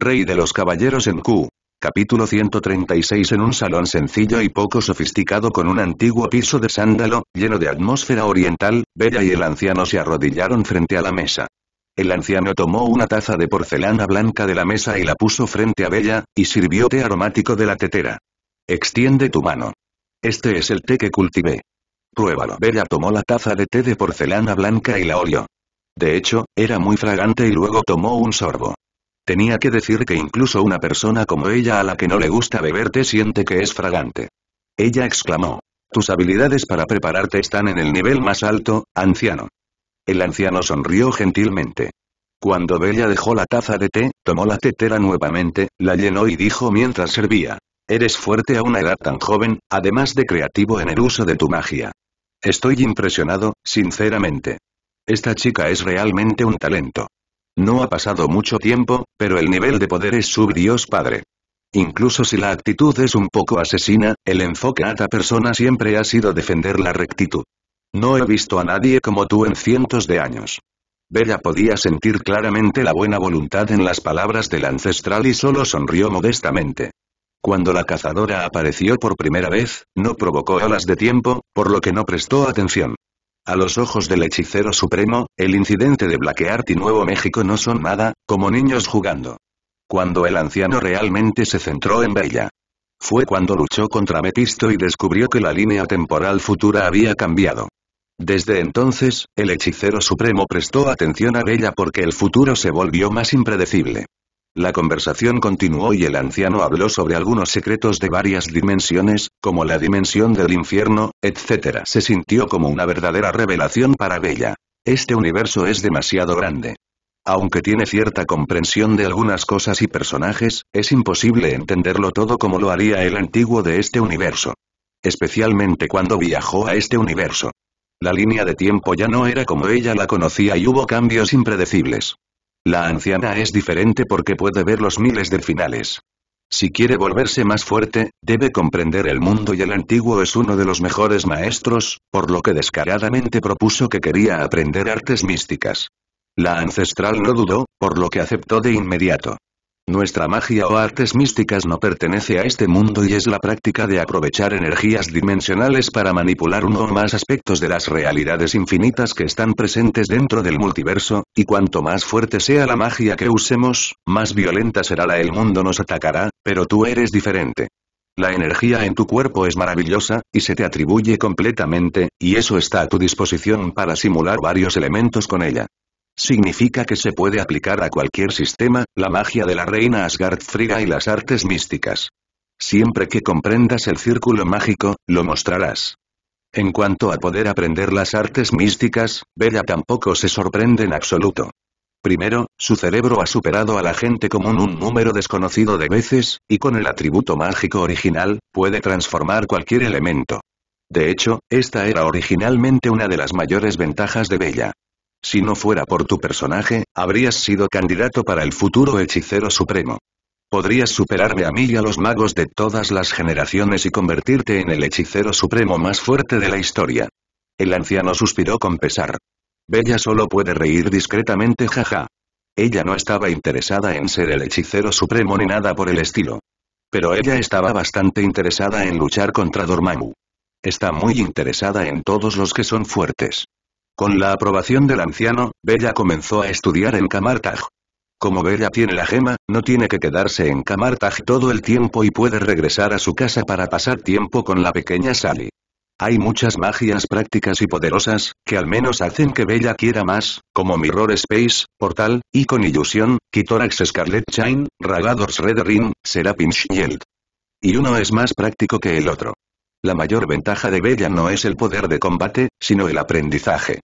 Rey de los Caballeros en Q. Capítulo 136 En un salón sencillo y poco sofisticado con un antiguo piso de sándalo, lleno de atmósfera oriental, Bella y el anciano se arrodillaron frente a la mesa. El anciano tomó una taza de porcelana blanca de la mesa y la puso frente a Bella, y sirvió té aromático de la tetera. Extiende tu mano. Este es el té que cultivé. Pruébalo. Bella tomó la taza de té de porcelana blanca y la olió. De hecho, era muy fragante y luego tomó un sorbo. Tenía que decir que incluso una persona como ella a la que no le gusta beber siente que es fragante. Ella exclamó. Tus habilidades para prepararte están en el nivel más alto, anciano. El anciano sonrió gentilmente. Cuando Bella dejó la taza de té, tomó la tetera nuevamente, la llenó y dijo mientras servía. Eres fuerte a una edad tan joven, además de creativo en el uso de tu magia. Estoy impresionado, sinceramente. Esta chica es realmente un talento. No ha pasado mucho tiempo, pero el nivel de poder es sub Dios Padre. Incluso si la actitud es un poco asesina, el enfoque a ta persona siempre ha sido defender la rectitud. No he visto a nadie como tú en cientos de años. Bella podía sentir claramente la buena voluntad en las palabras del ancestral y solo sonrió modestamente. Cuando la cazadora apareció por primera vez, no provocó olas de tiempo, por lo que no prestó atención. A los ojos del hechicero supremo, el incidente de Black y Nuevo México no son nada, como niños jugando. Cuando el anciano realmente se centró en Bella. Fue cuando luchó contra metisto y descubrió que la línea temporal futura había cambiado. Desde entonces, el hechicero supremo prestó atención a Bella porque el futuro se volvió más impredecible. La conversación continuó y el anciano habló sobre algunos secretos de varias dimensiones, como la dimensión del infierno, etc. Se sintió como una verdadera revelación para Bella. Este universo es demasiado grande. Aunque tiene cierta comprensión de algunas cosas y personajes, es imposible entenderlo todo como lo haría el antiguo de este universo. Especialmente cuando viajó a este universo. La línea de tiempo ya no era como ella la conocía y hubo cambios impredecibles. La anciana es diferente porque puede ver los miles de finales. Si quiere volverse más fuerte, debe comprender el mundo y el antiguo es uno de los mejores maestros, por lo que descaradamente propuso que quería aprender artes místicas. La ancestral no dudó, por lo que aceptó de inmediato. Nuestra magia o artes místicas no pertenece a este mundo y es la práctica de aprovechar energías dimensionales para manipular uno o más aspectos de las realidades infinitas que están presentes dentro del multiverso, y cuanto más fuerte sea la magia que usemos, más violenta será la el mundo nos atacará, pero tú eres diferente. La energía en tu cuerpo es maravillosa, y se te atribuye completamente, y eso está a tu disposición para simular varios elementos con ella significa que se puede aplicar a cualquier sistema, la magia de la reina Asgard Frigga y las artes místicas. Siempre que comprendas el círculo mágico, lo mostrarás. En cuanto a poder aprender las artes místicas, Bella tampoco se sorprende en absoluto. Primero, su cerebro ha superado a la gente común un número desconocido de veces, y con el atributo mágico original, puede transformar cualquier elemento. De hecho, esta era originalmente una de las mayores ventajas de Bella. Si no fuera por tu personaje, habrías sido candidato para el futuro hechicero supremo. Podrías superarme a mí y a los magos de todas las generaciones y convertirte en el hechicero supremo más fuerte de la historia. El anciano suspiró con pesar. Bella solo puede reír discretamente jaja. Ella no estaba interesada en ser el hechicero supremo ni nada por el estilo. Pero ella estaba bastante interesada en luchar contra Dormammu. Está muy interesada en todos los que son fuertes. Con la aprobación del anciano, Bella comenzó a estudiar en Kamartag. Como Bella tiene la gema, no tiene que quedarse en Kamartag todo el tiempo y puede regresar a su casa para pasar tiempo con la pequeña Sally. Hay muchas magias prácticas y poderosas, que al menos hacen que Bella quiera más, como Mirror Space, Portal, y con Illusion, Kitorax Scarlet Shine, Ragadors Red Ring, Serapin Shield. Y uno es más práctico que el otro. La mayor ventaja de Bella no es el poder de combate, sino el aprendizaje.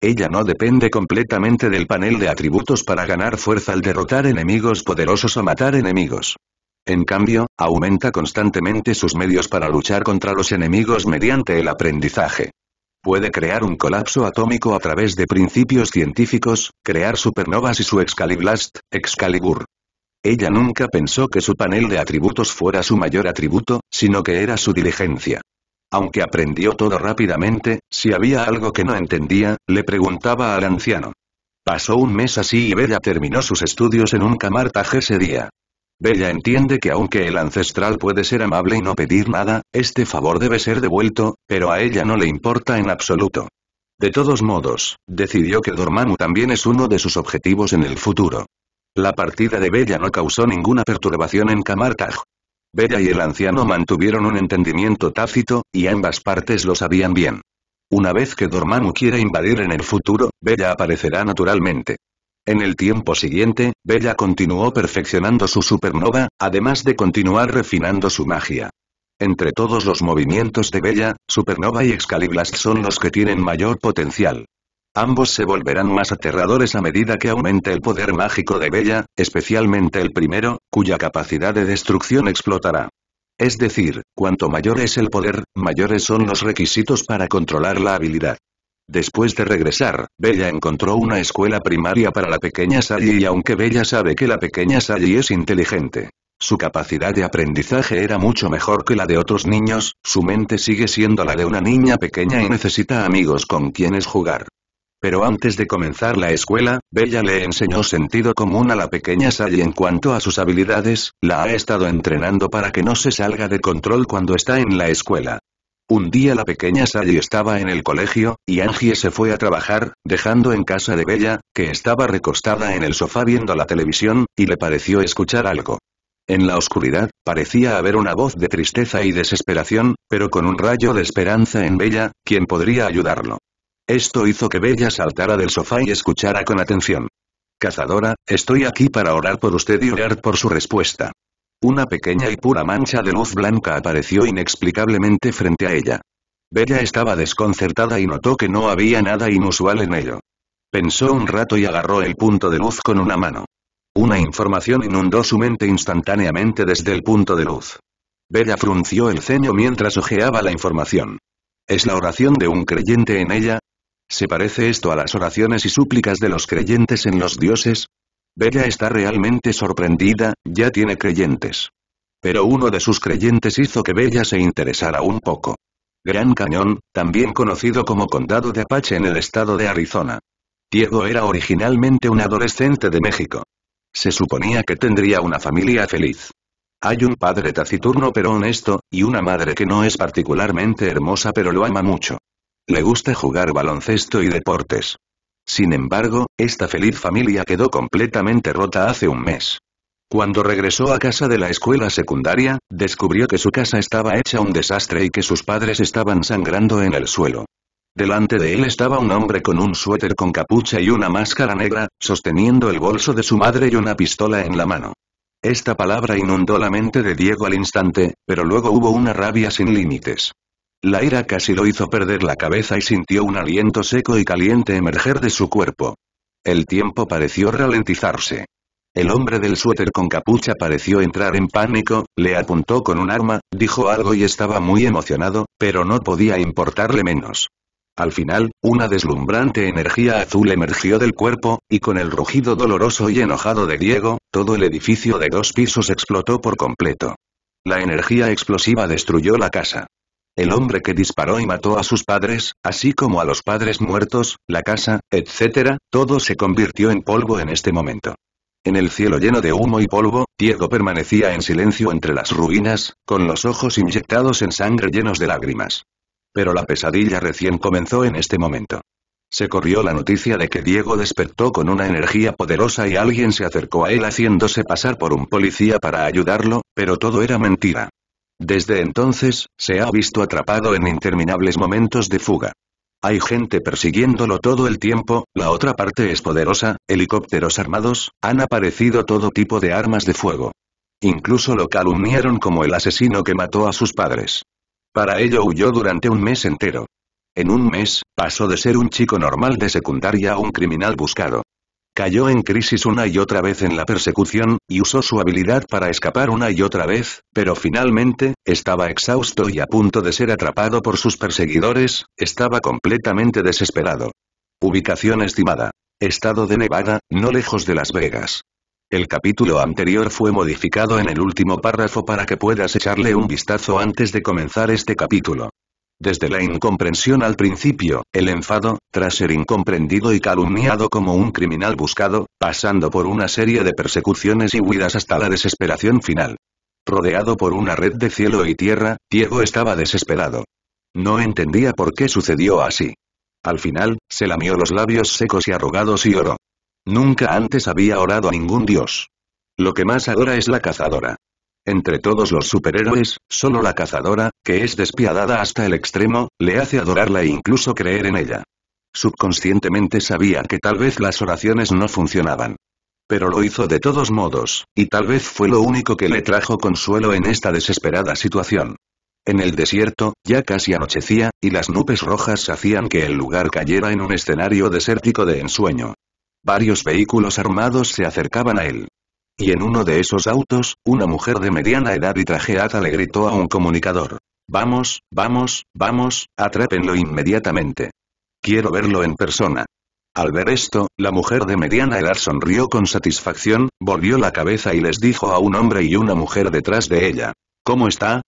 Ella no depende completamente del panel de atributos para ganar fuerza al derrotar enemigos poderosos o matar enemigos. En cambio, aumenta constantemente sus medios para luchar contra los enemigos mediante el aprendizaje. Puede crear un colapso atómico a través de principios científicos, crear supernovas y su Excaliblast, Excalibur, ella nunca pensó que su panel de atributos fuera su mayor atributo, sino que era su diligencia. Aunque aprendió todo rápidamente, si había algo que no entendía, le preguntaba al anciano. Pasó un mes así y Bella terminó sus estudios en un camartaje ese día. Bella entiende que aunque el ancestral puede ser amable y no pedir nada, este favor debe ser devuelto, pero a ella no le importa en absoluto. De todos modos, decidió que Dormammu también es uno de sus objetivos en el futuro. La partida de Bella no causó ninguna perturbación en Kamartaj. Bella y el anciano mantuvieron un entendimiento tácito, y ambas partes lo sabían bien. Una vez que Dormammu quiera invadir en el futuro, Bella aparecerá naturalmente. En el tiempo siguiente, Bella continuó perfeccionando su supernova, además de continuar refinando su magia. Entre todos los movimientos de Bella, Supernova y Excaliblast son los que tienen mayor potencial. Ambos se volverán más aterradores a medida que aumente el poder mágico de Bella, especialmente el primero, cuya capacidad de destrucción explotará. Es decir, cuanto mayor es el poder, mayores son los requisitos para controlar la habilidad. Después de regresar, Bella encontró una escuela primaria para la pequeña Sally y aunque Bella sabe que la pequeña Sally es inteligente, su capacidad de aprendizaje era mucho mejor que la de otros niños, su mente sigue siendo la de una niña pequeña y necesita amigos con quienes jugar. Pero antes de comenzar la escuela, Bella le enseñó sentido común a la pequeña Sally en cuanto a sus habilidades, la ha estado entrenando para que no se salga de control cuando está en la escuela. Un día la pequeña Sally estaba en el colegio, y Angie se fue a trabajar, dejando en casa de Bella, que estaba recostada en el sofá viendo la televisión, y le pareció escuchar algo. En la oscuridad, parecía haber una voz de tristeza y desesperación, pero con un rayo de esperanza en Bella, quien podría ayudarlo. Esto hizo que Bella saltara del sofá y escuchara con atención. Cazadora, estoy aquí para orar por usted y orar por su respuesta. Una pequeña y pura mancha de luz blanca apareció inexplicablemente frente a ella. Bella estaba desconcertada y notó que no había nada inusual en ello. Pensó un rato y agarró el punto de luz con una mano. Una información inundó su mente instantáneamente desde el punto de luz. Bella frunció el ceño mientras ojeaba la información. ¿Es la oración de un creyente en ella? ¿Se parece esto a las oraciones y súplicas de los creyentes en los dioses? Bella está realmente sorprendida, ya tiene creyentes. Pero uno de sus creyentes hizo que Bella se interesara un poco. Gran Cañón, también conocido como Condado de Apache en el estado de Arizona. Diego era originalmente un adolescente de México. Se suponía que tendría una familia feliz. Hay un padre taciturno pero honesto, y una madre que no es particularmente hermosa pero lo ama mucho le gusta jugar baloncesto y deportes. Sin embargo, esta feliz familia quedó completamente rota hace un mes. Cuando regresó a casa de la escuela secundaria, descubrió que su casa estaba hecha un desastre y que sus padres estaban sangrando en el suelo. Delante de él estaba un hombre con un suéter con capucha y una máscara negra, sosteniendo el bolso de su madre y una pistola en la mano. Esta palabra inundó la mente de Diego al instante, pero luego hubo una rabia sin límites. La ira casi lo hizo perder la cabeza y sintió un aliento seco y caliente emerger de su cuerpo. El tiempo pareció ralentizarse. El hombre del suéter con capucha pareció entrar en pánico, le apuntó con un arma, dijo algo y estaba muy emocionado, pero no podía importarle menos. Al final, una deslumbrante energía azul emergió del cuerpo, y con el rugido doloroso y enojado de Diego, todo el edificio de dos pisos explotó por completo. La energía explosiva destruyó la casa el hombre que disparó y mató a sus padres, así como a los padres muertos, la casa, etc., todo se convirtió en polvo en este momento. En el cielo lleno de humo y polvo, Diego permanecía en silencio entre las ruinas, con los ojos inyectados en sangre llenos de lágrimas. Pero la pesadilla recién comenzó en este momento. Se corrió la noticia de que Diego despertó con una energía poderosa y alguien se acercó a él haciéndose pasar por un policía para ayudarlo, pero todo era mentira. Desde entonces, se ha visto atrapado en interminables momentos de fuga. Hay gente persiguiéndolo todo el tiempo, la otra parte es poderosa, helicópteros armados, han aparecido todo tipo de armas de fuego. Incluso lo calumniaron como el asesino que mató a sus padres. Para ello huyó durante un mes entero. En un mes, pasó de ser un chico normal de secundaria a un criminal buscado. Cayó en crisis una y otra vez en la persecución, y usó su habilidad para escapar una y otra vez, pero finalmente, estaba exhausto y a punto de ser atrapado por sus perseguidores, estaba completamente desesperado. Ubicación estimada. Estado de Nevada, no lejos de Las Vegas. El capítulo anterior fue modificado en el último párrafo para que puedas echarle un vistazo antes de comenzar este capítulo. Desde la incomprensión al principio, el enfado, tras ser incomprendido y calumniado como un criminal buscado, pasando por una serie de persecuciones y huidas hasta la desesperación final. Rodeado por una red de cielo y tierra, Diego estaba desesperado. No entendía por qué sucedió así. Al final, se lamió los labios secos y arrugados y oró. Nunca antes había orado a ningún dios. Lo que más adora es la cazadora. Entre todos los superhéroes, solo la cazadora, que es despiadada hasta el extremo, le hace adorarla e incluso creer en ella. Subconscientemente sabía que tal vez las oraciones no funcionaban. Pero lo hizo de todos modos, y tal vez fue lo único que le trajo consuelo en esta desesperada situación. En el desierto, ya casi anochecía, y las nubes rojas hacían que el lugar cayera en un escenario desértico de ensueño. Varios vehículos armados se acercaban a él. Y en uno de esos autos, una mujer de mediana edad y trajeata le gritó a un comunicador. Vamos, vamos, vamos, atrápenlo inmediatamente. Quiero verlo en persona. Al ver esto, la mujer de mediana edad sonrió con satisfacción, volvió la cabeza y les dijo a un hombre y una mujer detrás de ella. ¿Cómo está?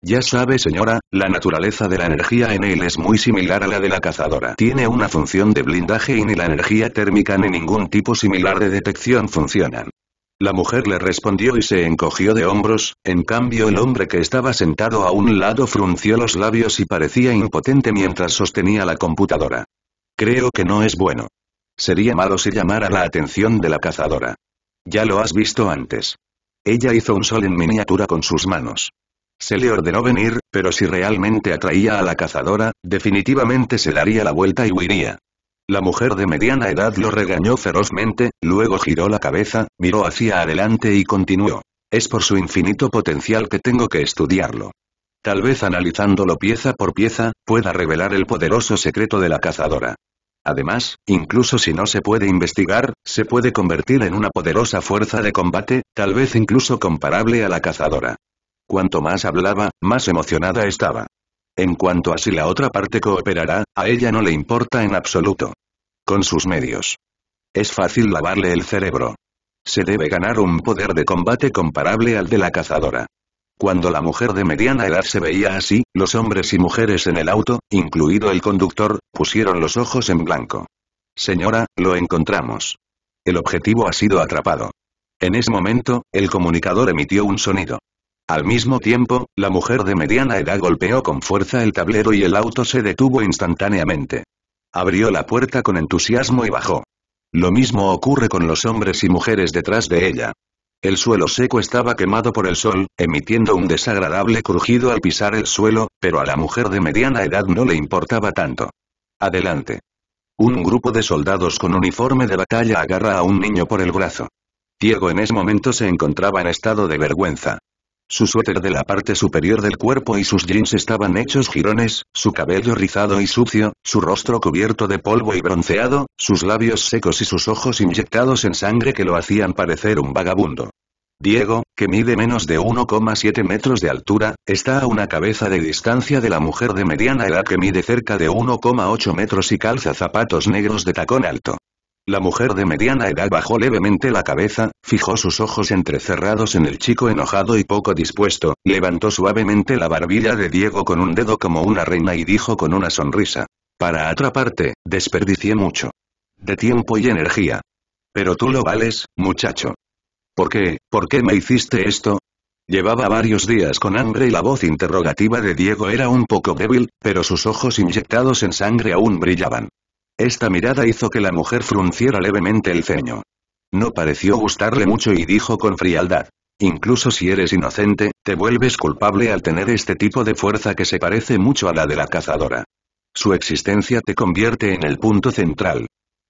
Ya sabe señora, la naturaleza de la energía en él es muy similar a la de la cazadora. Tiene una función de blindaje y ni la energía térmica ni ningún tipo similar de detección funcionan. La mujer le respondió y se encogió de hombros, en cambio el hombre que estaba sentado a un lado frunció los labios y parecía impotente mientras sostenía la computadora. Creo que no es bueno. Sería malo si llamara la atención de la cazadora. Ya lo has visto antes. Ella hizo un sol en miniatura con sus manos. Se le ordenó venir, pero si realmente atraía a la cazadora, definitivamente se daría la vuelta y huiría. La mujer de mediana edad lo regañó ferozmente, luego giró la cabeza, miró hacia adelante y continuó. Es por su infinito potencial que tengo que estudiarlo. Tal vez analizándolo pieza por pieza, pueda revelar el poderoso secreto de la cazadora. Además, incluso si no se puede investigar, se puede convertir en una poderosa fuerza de combate, tal vez incluso comparable a la cazadora. Cuanto más hablaba, más emocionada estaba. En cuanto a si la otra parte cooperará, a ella no le importa en absoluto. Con sus medios. Es fácil lavarle el cerebro. Se debe ganar un poder de combate comparable al de la cazadora. Cuando la mujer de mediana edad se veía así, los hombres y mujeres en el auto, incluido el conductor, pusieron los ojos en blanco. Señora, lo encontramos. El objetivo ha sido atrapado. En ese momento, el comunicador emitió un sonido. Al mismo tiempo, la mujer de mediana edad golpeó con fuerza el tablero y el auto se detuvo instantáneamente. Abrió la puerta con entusiasmo y bajó. Lo mismo ocurre con los hombres y mujeres detrás de ella. El suelo seco estaba quemado por el sol, emitiendo un desagradable crujido al pisar el suelo, pero a la mujer de mediana edad no le importaba tanto. Adelante. Un grupo de soldados con uniforme de batalla agarra a un niño por el brazo. Diego en ese momento se encontraba en estado de vergüenza. Su suéter de la parte superior del cuerpo y sus jeans estaban hechos jirones, su cabello rizado y sucio, su rostro cubierto de polvo y bronceado, sus labios secos y sus ojos inyectados en sangre que lo hacían parecer un vagabundo. Diego, que mide menos de 1,7 metros de altura, está a una cabeza de distancia de la mujer de mediana edad que mide cerca de 1,8 metros y calza zapatos negros de tacón alto. La mujer de mediana edad bajó levemente la cabeza, fijó sus ojos entrecerrados en el chico enojado y poco dispuesto, levantó suavemente la barbilla de Diego con un dedo como una reina y dijo con una sonrisa. Para atraparte, desperdicié mucho. De tiempo y energía. Pero tú lo vales, muchacho. ¿Por qué, por qué me hiciste esto? Llevaba varios días con hambre y la voz interrogativa de Diego era un poco débil, pero sus ojos inyectados en sangre aún brillaban. Esta mirada hizo que la mujer frunciera levemente el ceño. No pareció gustarle mucho y dijo con frialdad. Incluso si eres inocente, te vuelves culpable al tener este tipo de fuerza que se parece mucho a la de la cazadora. Su existencia te convierte en el punto central.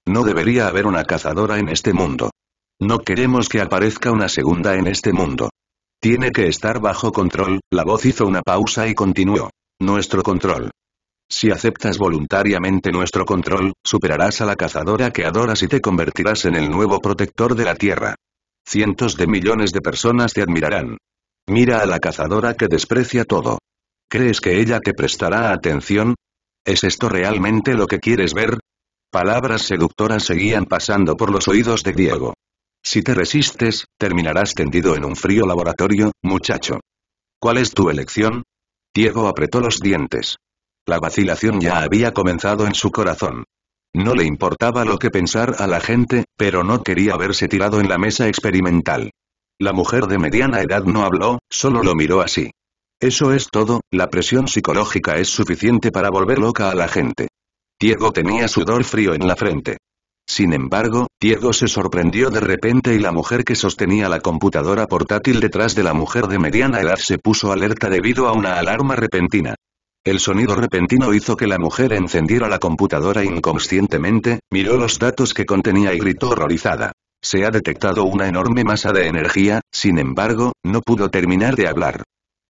No debería haber una cazadora en este mundo. No queremos que aparezca una segunda en este mundo. Tiene que estar bajo control, la voz hizo una pausa y continuó. Nuestro control. Si aceptas voluntariamente nuestro control, superarás a la cazadora que adoras y te convertirás en el nuevo protector de la Tierra. Cientos de millones de personas te admirarán. Mira a la cazadora que desprecia todo. ¿Crees que ella te prestará atención? ¿Es esto realmente lo que quieres ver? Palabras seductoras seguían pasando por los oídos de Diego. Si te resistes, terminarás tendido en un frío laboratorio, muchacho. ¿Cuál es tu elección? Diego apretó los dientes. La vacilación ya había comenzado en su corazón. No le importaba lo que pensar a la gente, pero no quería verse tirado en la mesa experimental. La mujer de mediana edad no habló, solo lo miró así. Eso es todo, la presión psicológica es suficiente para volver loca a la gente. Diego tenía sudor frío en la frente. Sin embargo, Diego se sorprendió de repente y la mujer que sostenía la computadora portátil detrás de la mujer de mediana edad se puso alerta debido a una alarma repentina. El sonido repentino hizo que la mujer encendiera la computadora inconscientemente, miró los datos que contenía y gritó horrorizada. Se ha detectado una enorme masa de energía, sin embargo, no pudo terminar de hablar.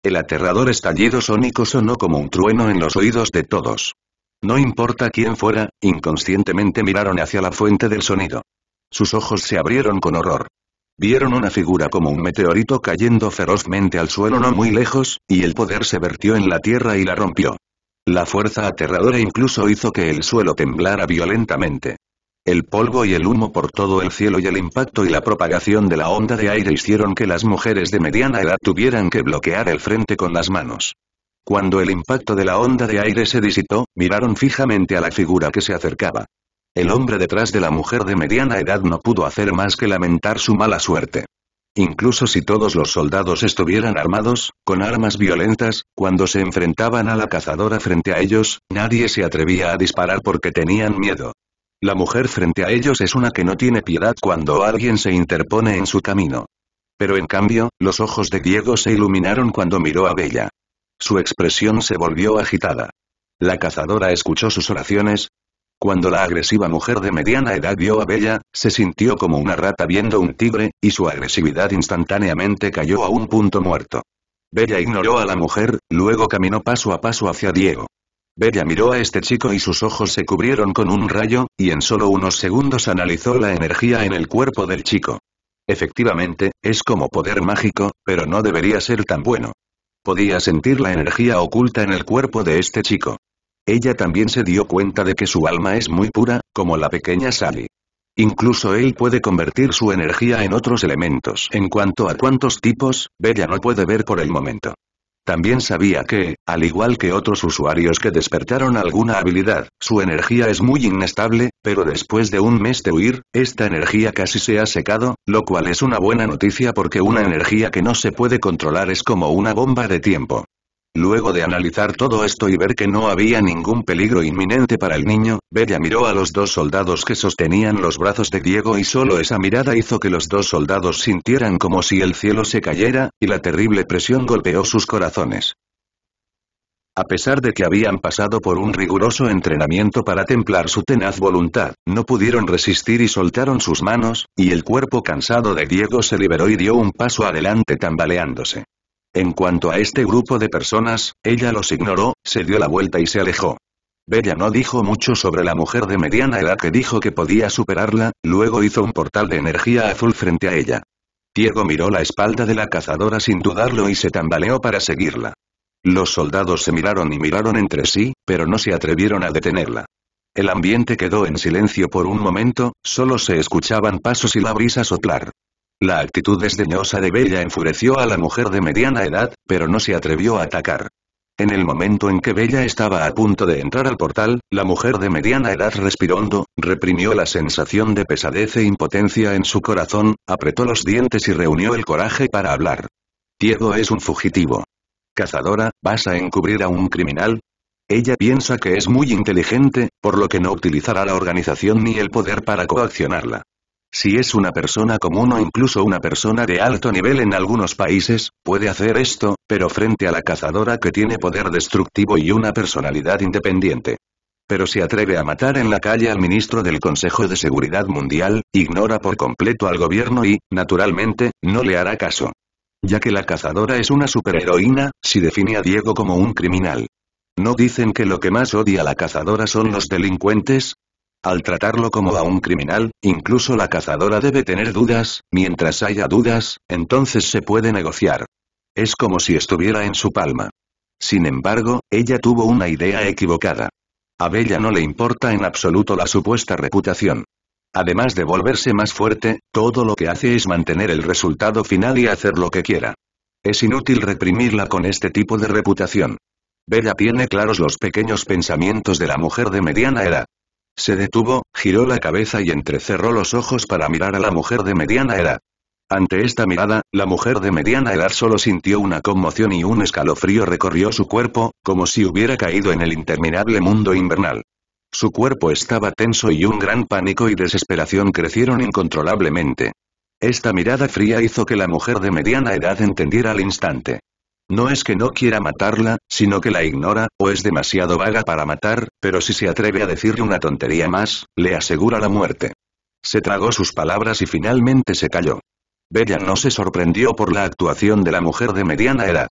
El aterrador estallido sónico sonó como un trueno en los oídos de todos. No importa quién fuera, inconscientemente miraron hacia la fuente del sonido. Sus ojos se abrieron con horror. Vieron una figura como un meteorito cayendo ferozmente al suelo no muy lejos, y el poder se vertió en la tierra y la rompió. La fuerza aterradora incluso hizo que el suelo temblara violentamente. El polvo y el humo por todo el cielo y el impacto y la propagación de la onda de aire hicieron que las mujeres de mediana edad tuvieran que bloquear el frente con las manos. Cuando el impacto de la onda de aire se disipó, miraron fijamente a la figura que se acercaba. El hombre detrás de la mujer de mediana edad no pudo hacer más que lamentar su mala suerte. Incluso si todos los soldados estuvieran armados, con armas violentas, cuando se enfrentaban a la cazadora frente a ellos, nadie se atrevía a disparar porque tenían miedo. La mujer frente a ellos es una que no tiene piedad cuando alguien se interpone en su camino. Pero en cambio, los ojos de Diego se iluminaron cuando miró a Bella. Su expresión se volvió agitada. La cazadora escuchó sus oraciones, cuando la agresiva mujer de mediana edad vio a Bella, se sintió como una rata viendo un tigre, y su agresividad instantáneamente cayó a un punto muerto. Bella ignoró a la mujer, luego caminó paso a paso hacia Diego. Bella miró a este chico y sus ojos se cubrieron con un rayo, y en solo unos segundos analizó la energía en el cuerpo del chico. Efectivamente, es como poder mágico, pero no debería ser tan bueno. Podía sentir la energía oculta en el cuerpo de este chico. Ella también se dio cuenta de que su alma es muy pura, como la pequeña Sally. Incluso él puede convertir su energía en otros elementos. En cuanto a cuántos tipos, Bella no puede ver por el momento. También sabía que, al igual que otros usuarios que despertaron alguna habilidad, su energía es muy inestable, pero después de un mes de huir, esta energía casi se ha secado, lo cual es una buena noticia porque una energía que no se puede controlar es como una bomba de tiempo. Luego de analizar todo esto y ver que no había ningún peligro inminente para el niño, Bella miró a los dos soldados que sostenían los brazos de Diego y solo esa mirada hizo que los dos soldados sintieran como si el cielo se cayera, y la terrible presión golpeó sus corazones. A pesar de que habían pasado por un riguroso entrenamiento para templar su tenaz voluntad, no pudieron resistir y soltaron sus manos, y el cuerpo cansado de Diego se liberó y dio un paso adelante tambaleándose. En cuanto a este grupo de personas, ella los ignoró, se dio la vuelta y se alejó. Bella no dijo mucho sobre la mujer de mediana edad que dijo que podía superarla, luego hizo un portal de energía azul frente a ella. Diego miró la espalda de la cazadora sin dudarlo y se tambaleó para seguirla. Los soldados se miraron y miraron entre sí, pero no se atrevieron a detenerla. El ambiente quedó en silencio por un momento, solo se escuchaban pasos y la brisa soplar. La actitud desdeñosa de Bella enfureció a la mujer de mediana edad, pero no se atrevió a atacar. En el momento en que Bella estaba a punto de entrar al portal, la mujer de mediana edad respirando, reprimió la sensación de pesadez e impotencia en su corazón, apretó los dientes y reunió el coraje para hablar. Diego es un fugitivo. Cazadora, ¿vas a encubrir a un criminal? Ella piensa que es muy inteligente, por lo que no utilizará la organización ni el poder para coaccionarla. Si es una persona común o incluso una persona de alto nivel en algunos países, puede hacer esto, pero frente a la cazadora que tiene poder destructivo y una personalidad independiente. Pero si atreve a matar en la calle al ministro del Consejo de Seguridad Mundial, ignora por completo al gobierno y, naturalmente, no le hará caso. Ya que la cazadora es una superheroína, si define a Diego como un criminal. ¿No dicen que lo que más odia a la cazadora son los delincuentes? Al tratarlo como a un criminal, incluso la cazadora debe tener dudas, mientras haya dudas, entonces se puede negociar. Es como si estuviera en su palma. Sin embargo, ella tuvo una idea equivocada. A Bella no le importa en absoluto la supuesta reputación. Además de volverse más fuerte, todo lo que hace es mantener el resultado final y hacer lo que quiera. Es inútil reprimirla con este tipo de reputación. Bella tiene claros los pequeños pensamientos de la mujer de mediana edad. Se detuvo, giró la cabeza y entrecerró los ojos para mirar a la mujer de mediana edad. Ante esta mirada, la mujer de mediana edad solo sintió una conmoción y un escalofrío recorrió su cuerpo, como si hubiera caído en el interminable mundo invernal. Su cuerpo estaba tenso y un gran pánico y desesperación crecieron incontrolablemente. Esta mirada fría hizo que la mujer de mediana edad entendiera al instante. No es que no quiera matarla, sino que la ignora, o es demasiado vaga para matar, pero si se atreve a decirle una tontería más, le asegura la muerte. Se tragó sus palabras y finalmente se calló. Bella no se sorprendió por la actuación de la mujer de mediana edad.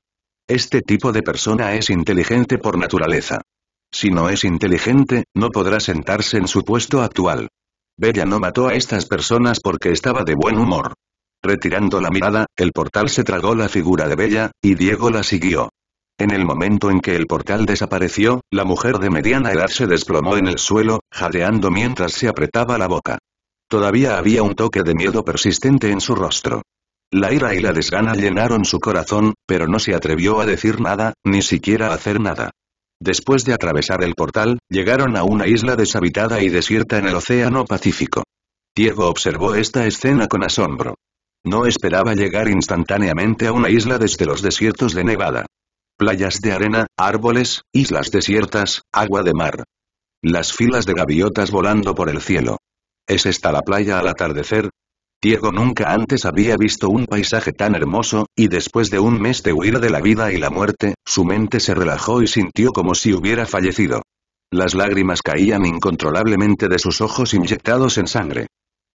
Este tipo de persona es inteligente por naturaleza. Si no es inteligente, no podrá sentarse en su puesto actual. Bella no mató a estas personas porque estaba de buen humor. Retirando la mirada, el portal se tragó la figura de Bella, y Diego la siguió. En el momento en que el portal desapareció, la mujer de mediana edad se desplomó en el suelo, jadeando mientras se apretaba la boca. Todavía había un toque de miedo persistente en su rostro. La ira y la desgana llenaron su corazón, pero no se atrevió a decir nada, ni siquiera a hacer nada. Después de atravesar el portal, llegaron a una isla deshabitada y desierta en el Océano Pacífico. Diego observó esta escena con asombro. No esperaba llegar instantáneamente a una isla desde los desiertos de Nevada. Playas de arena, árboles, islas desiertas, agua de mar. Las filas de gaviotas volando por el cielo. ¿Es esta la playa al atardecer? Diego nunca antes había visto un paisaje tan hermoso, y después de un mes de huir de la vida y la muerte, su mente se relajó y sintió como si hubiera fallecido. Las lágrimas caían incontrolablemente de sus ojos inyectados en sangre.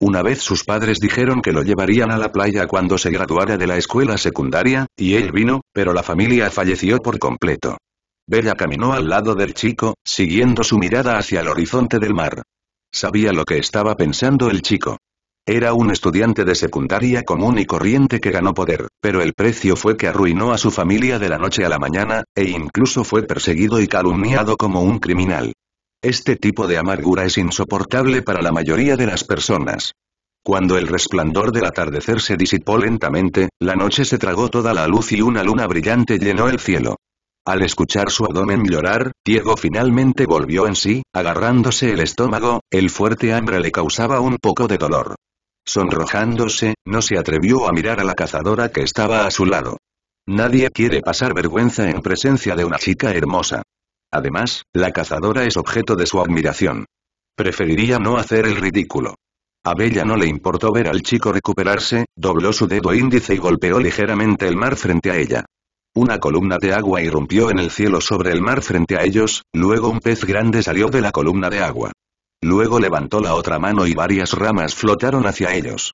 Una vez sus padres dijeron que lo llevarían a la playa cuando se graduara de la escuela secundaria, y él vino, pero la familia falleció por completo. Bella caminó al lado del chico, siguiendo su mirada hacia el horizonte del mar. Sabía lo que estaba pensando el chico. Era un estudiante de secundaria común y corriente que ganó poder, pero el precio fue que arruinó a su familia de la noche a la mañana, e incluso fue perseguido y calumniado como un criminal. Este tipo de amargura es insoportable para la mayoría de las personas. Cuando el resplandor del atardecer se disipó lentamente, la noche se tragó toda la luz y una luna brillante llenó el cielo. Al escuchar su abdomen llorar, Diego finalmente volvió en sí, agarrándose el estómago, el fuerte hambre le causaba un poco de dolor. Sonrojándose, no se atrevió a mirar a la cazadora que estaba a su lado. Nadie quiere pasar vergüenza en presencia de una chica hermosa. Además, la cazadora es objeto de su admiración. Preferiría no hacer el ridículo. A Bella no le importó ver al chico recuperarse, dobló su dedo índice y golpeó ligeramente el mar frente a ella. Una columna de agua irrumpió en el cielo sobre el mar frente a ellos, luego un pez grande salió de la columna de agua. Luego levantó la otra mano y varias ramas flotaron hacia ellos.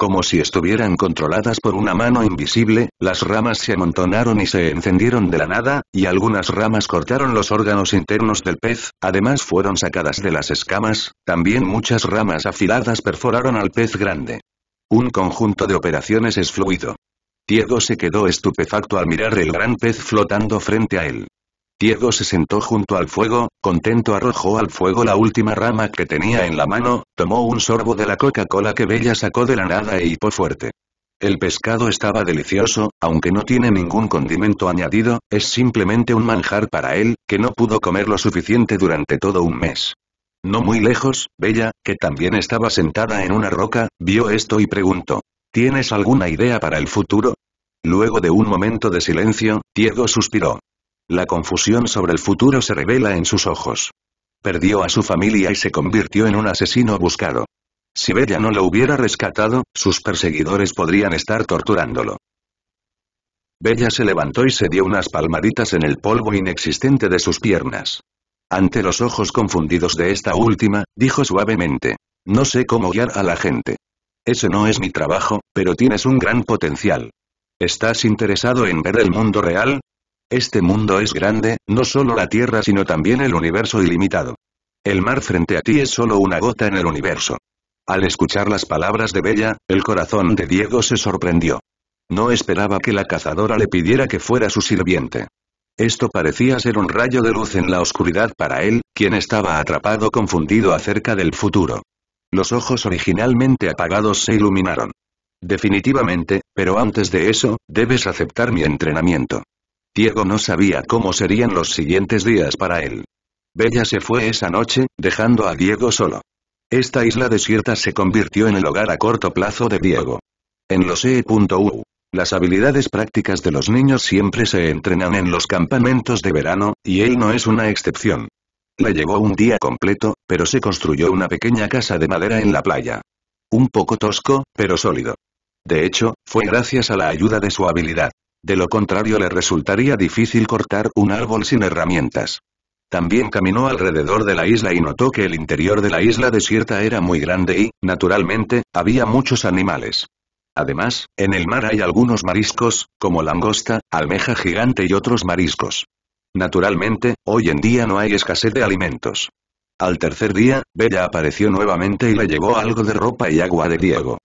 Como si estuvieran controladas por una mano invisible, las ramas se amontonaron y se encendieron de la nada, y algunas ramas cortaron los órganos internos del pez, además fueron sacadas de las escamas, también muchas ramas afiladas perforaron al pez grande. Un conjunto de operaciones es fluido. Diego se quedó estupefacto al mirar el gran pez flotando frente a él. Diego se sentó junto al fuego, contento arrojó al fuego la última rama que tenía en la mano, tomó un sorbo de la Coca-Cola que Bella sacó de la nada e hipó fuerte. El pescado estaba delicioso, aunque no tiene ningún condimento añadido, es simplemente un manjar para él, que no pudo comer lo suficiente durante todo un mes. No muy lejos, Bella, que también estaba sentada en una roca, vio esto y preguntó. ¿Tienes alguna idea para el futuro? Luego de un momento de silencio, Diego suspiró. La confusión sobre el futuro se revela en sus ojos. Perdió a su familia y se convirtió en un asesino buscado. Si Bella no lo hubiera rescatado, sus perseguidores podrían estar torturándolo. Bella se levantó y se dio unas palmaditas en el polvo inexistente de sus piernas. Ante los ojos confundidos de esta última, dijo suavemente. No sé cómo guiar a la gente. Ese no es mi trabajo, pero tienes un gran potencial. ¿Estás interesado en ver el mundo real? Este mundo es grande, no solo la Tierra sino también el universo ilimitado. El mar frente a ti es solo una gota en el universo. Al escuchar las palabras de Bella, el corazón de Diego se sorprendió. No esperaba que la cazadora le pidiera que fuera su sirviente. Esto parecía ser un rayo de luz en la oscuridad para él, quien estaba atrapado confundido acerca del futuro. Los ojos originalmente apagados se iluminaron. Definitivamente, pero antes de eso, debes aceptar mi entrenamiento. Diego no sabía cómo serían los siguientes días para él. Bella se fue esa noche, dejando a Diego solo. Esta isla desierta se convirtió en el hogar a corto plazo de Diego. En los E.U. Las habilidades prácticas de los niños siempre se entrenan en los campamentos de verano, y él no es una excepción. Le llevó un día completo, pero se construyó una pequeña casa de madera en la playa. Un poco tosco, pero sólido. De hecho, fue gracias a la ayuda de su habilidad. De lo contrario le resultaría difícil cortar un árbol sin herramientas. También caminó alrededor de la isla y notó que el interior de la isla desierta era muy grande y, naturalmente, había muchos animales. Además, en el mar hay algunos mariscos, como langosta, almeja gigante y otros mariscos. Naturalmente, hoy en día no hay escasez de alimentos. Al tercer día, Bella apareció nuevamente y le llevó algo de ropa y agua de Diego.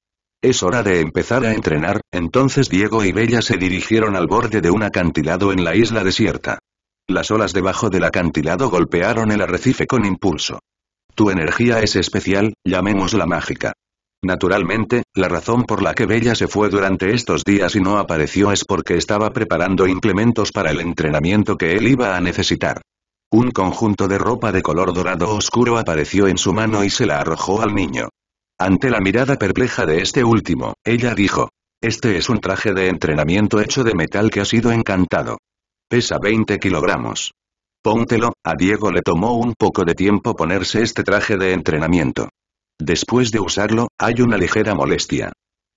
Es hora de empezar a entrenar, entonces Diego y Bella se dirigieron al borde de un acantilado en la isla desierta. Las olas debajo del acantilado golpearon el arrecife con impulso. Tu energía es especial, llamémosla mágica. Naturalmente, la razón por la que Bella se fue durante estos días y no apareció es porque estaba preparando implementos para el entrenamiento que él iba a necesitar. Un conjunto de ropa de color dorado oscuro apareció en su mano y se la arrojó al niño. Ante la mirada perpleja de este último, ella dijo. Este es un traje de entrenamiento hecho de metal que ha sido encantado. Pesa 20 kilogramos. Póntelo, a Diego le tomó un poco de tiempo ponerse este traje de entrenamiento. Después de usarlo, hay una ligera molestia.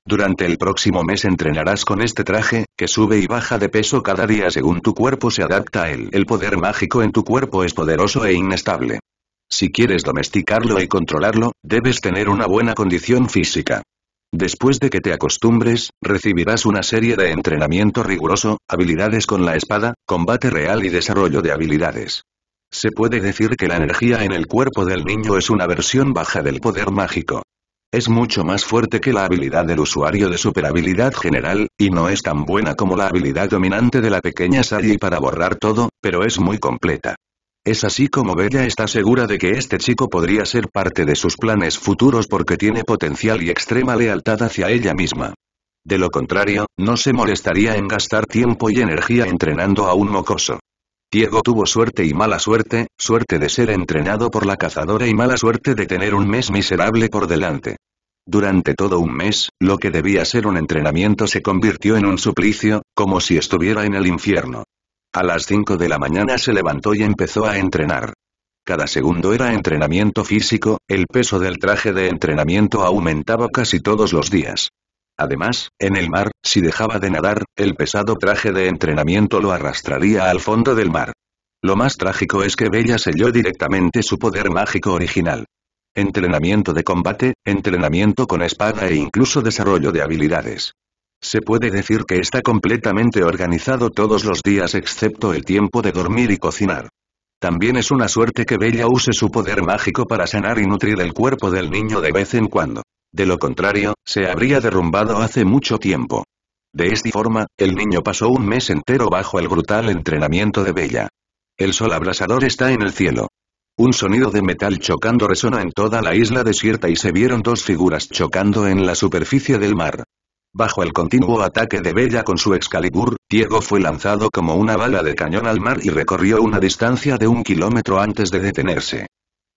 Durante el próximo mes entrenarás con este traje, que sube y baja de peso cada día según tu cuerpo se adapta a él. El poder mágico en tu cuerpo es poderoso e inestable. Si quieres domesticarlo y controlarlo, debes tener una buena condición física. Después de que te acostumbres, recibirás una serie de entrenamiento riguroso, habilidades con la espada, combate real y desarrollo de habilidades. Se puede decir que la energía en el cuerpo del niño es una versión baja del poder mágico. Es mucho más fuerte que la habilidad del usuario de superhabilidad general, y no es tan buena como la habilidad dominante de la pequeña Sally para borrar todo, pero es muy completa. Es así como Bella está segura de que este chico podría ser parte de sus planes futuros porque tiene potencial y extrema lealtad hacia ella misma. De lo contrario, no se molestaría en gastar tiempo y energía entrenando a un mocoso. Diego tuvo suerte y mala suerte, suerte de ser entrenado por la cazadora y mala suerte de tener un mes miserable por delante. Durante todo un mes, lo que debía ser un entrenamiento se convirtió en un suplicio, como si estuviera en el infierno. A las 5 de la mañana se levantó y empezó a entrenar. Cada segundo era entrenamiento físico, el peso del traje de entrenamiento aumentaba casi todos los días. Además, en el mar, si dejaba de nadar, el pesado traje de entrenamiento lo arrastraría al fondo del mar. Lo más trágico es que Bella selló directamente su poder mágico original. Entrenamiento de combate, entrenamiento con espada e incluso desarrollo de habilidades. Se puede decir que está completamente organizado todos los días excepto el tiempo de dormir y cocinar. También es una suerte que Bella use su poder mágico para sanar y nutrir el cuerpo del niño de vez en cuando. De lo contrario, se habría derrumbado hace mucho tiempo. De esta forma, el niño pasó un mes entero bajo el brutal entrenamiento de Bella. El sol abrasador está en el cielo. Un sonido de metal chocando resonó en toda la isla desierta y se vieron dos figuras chocando en la superficie del mar. Bajo el continuo ataque de Bella con su Excalibur, Diego fue lanzado como una bala de cañón al mar y recorrió una distancia de un kilómetro antes de detenerse.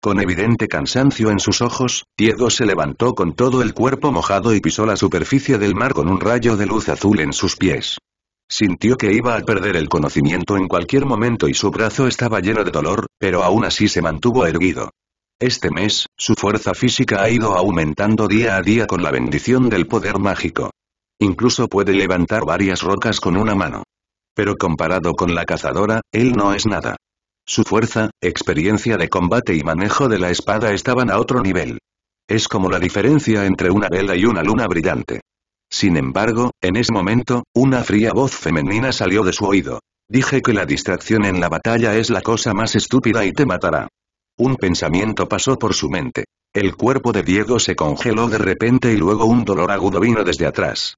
Con evidente cansancio en sus ojos, Diego se levantó con todo el cuerpo mojado y pisó la superficie del mar con un rayo de luz azul en sus pies. Sintió que iba a perder el conocimiento en cualquier momento y su brazo estaba lleno de dolor, pero aún así se mantuvo erguido. Este mes, su fuerza física ha ido aumentando día a día con la bendición del poder mágico. Incluso puede levantar varias rocas con una mano. Pero comparado con la cazadora, él no es nada. Su fuerza, experiencia de combate y manejo de la espada estaban a otro nivel. Es como la diferencia entre una vela y una luna brillante. Sin embargo, en ese momento, una fría voz femenina salió de su oído. Dije que la distracción en la batalla es la cosa más estúpida y te matará. Un pensamiento pasó por su mente. El cuerpo de Diego se congeló de repente y luego un dolor agudo vino desde atrás.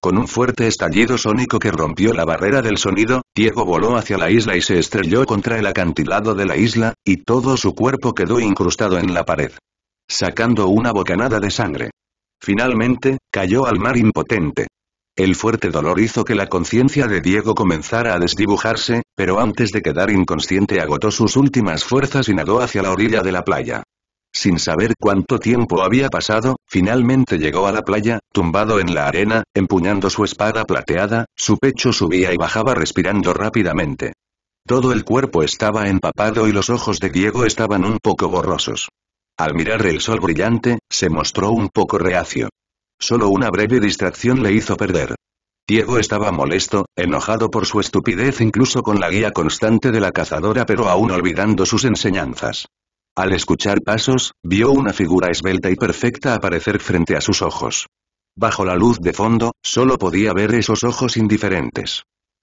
Con un fuerte estallido sónico que rompió la barrera del sonido, Diego voló hacia la isla y se estrelló contra el acantilado de la isla, y todo su cuerpo quedó incrustado en la pared. Sacando una bocanada de sangre. Finalmente, cayó al mar impotente. El fuerte dolor hizo que la conciencia de Diego comenzara a desdibujarse, pero antes de quedar inconsciente agotó sus últimas fuerzas y nadó hacia la orilla de la playa. Sin saber cuánto tiempo había pasado, finalmente llegó a la playa, tumbado en la arena, empuñando su espada plateada, su pecho subía y bajaba respirando rápidamente. Todo el cuerpo estaba empapado y los ojos de Diego estaban un poco borrosos. Al mirar el sol brillante, se mostró un poco reacio. Solo una breve distracción le hizo perder. Diego estaba molesto, enojado por su estupidez incluso con la guía constante de la cazadora pero aún olvidando sus enseñanzas. Al escuchar pasos, vio una figura esbelta y perfecta aparecer frente a sus ojos. Bajo la luz de fondo, solo podía ver esos ojos indiferentes.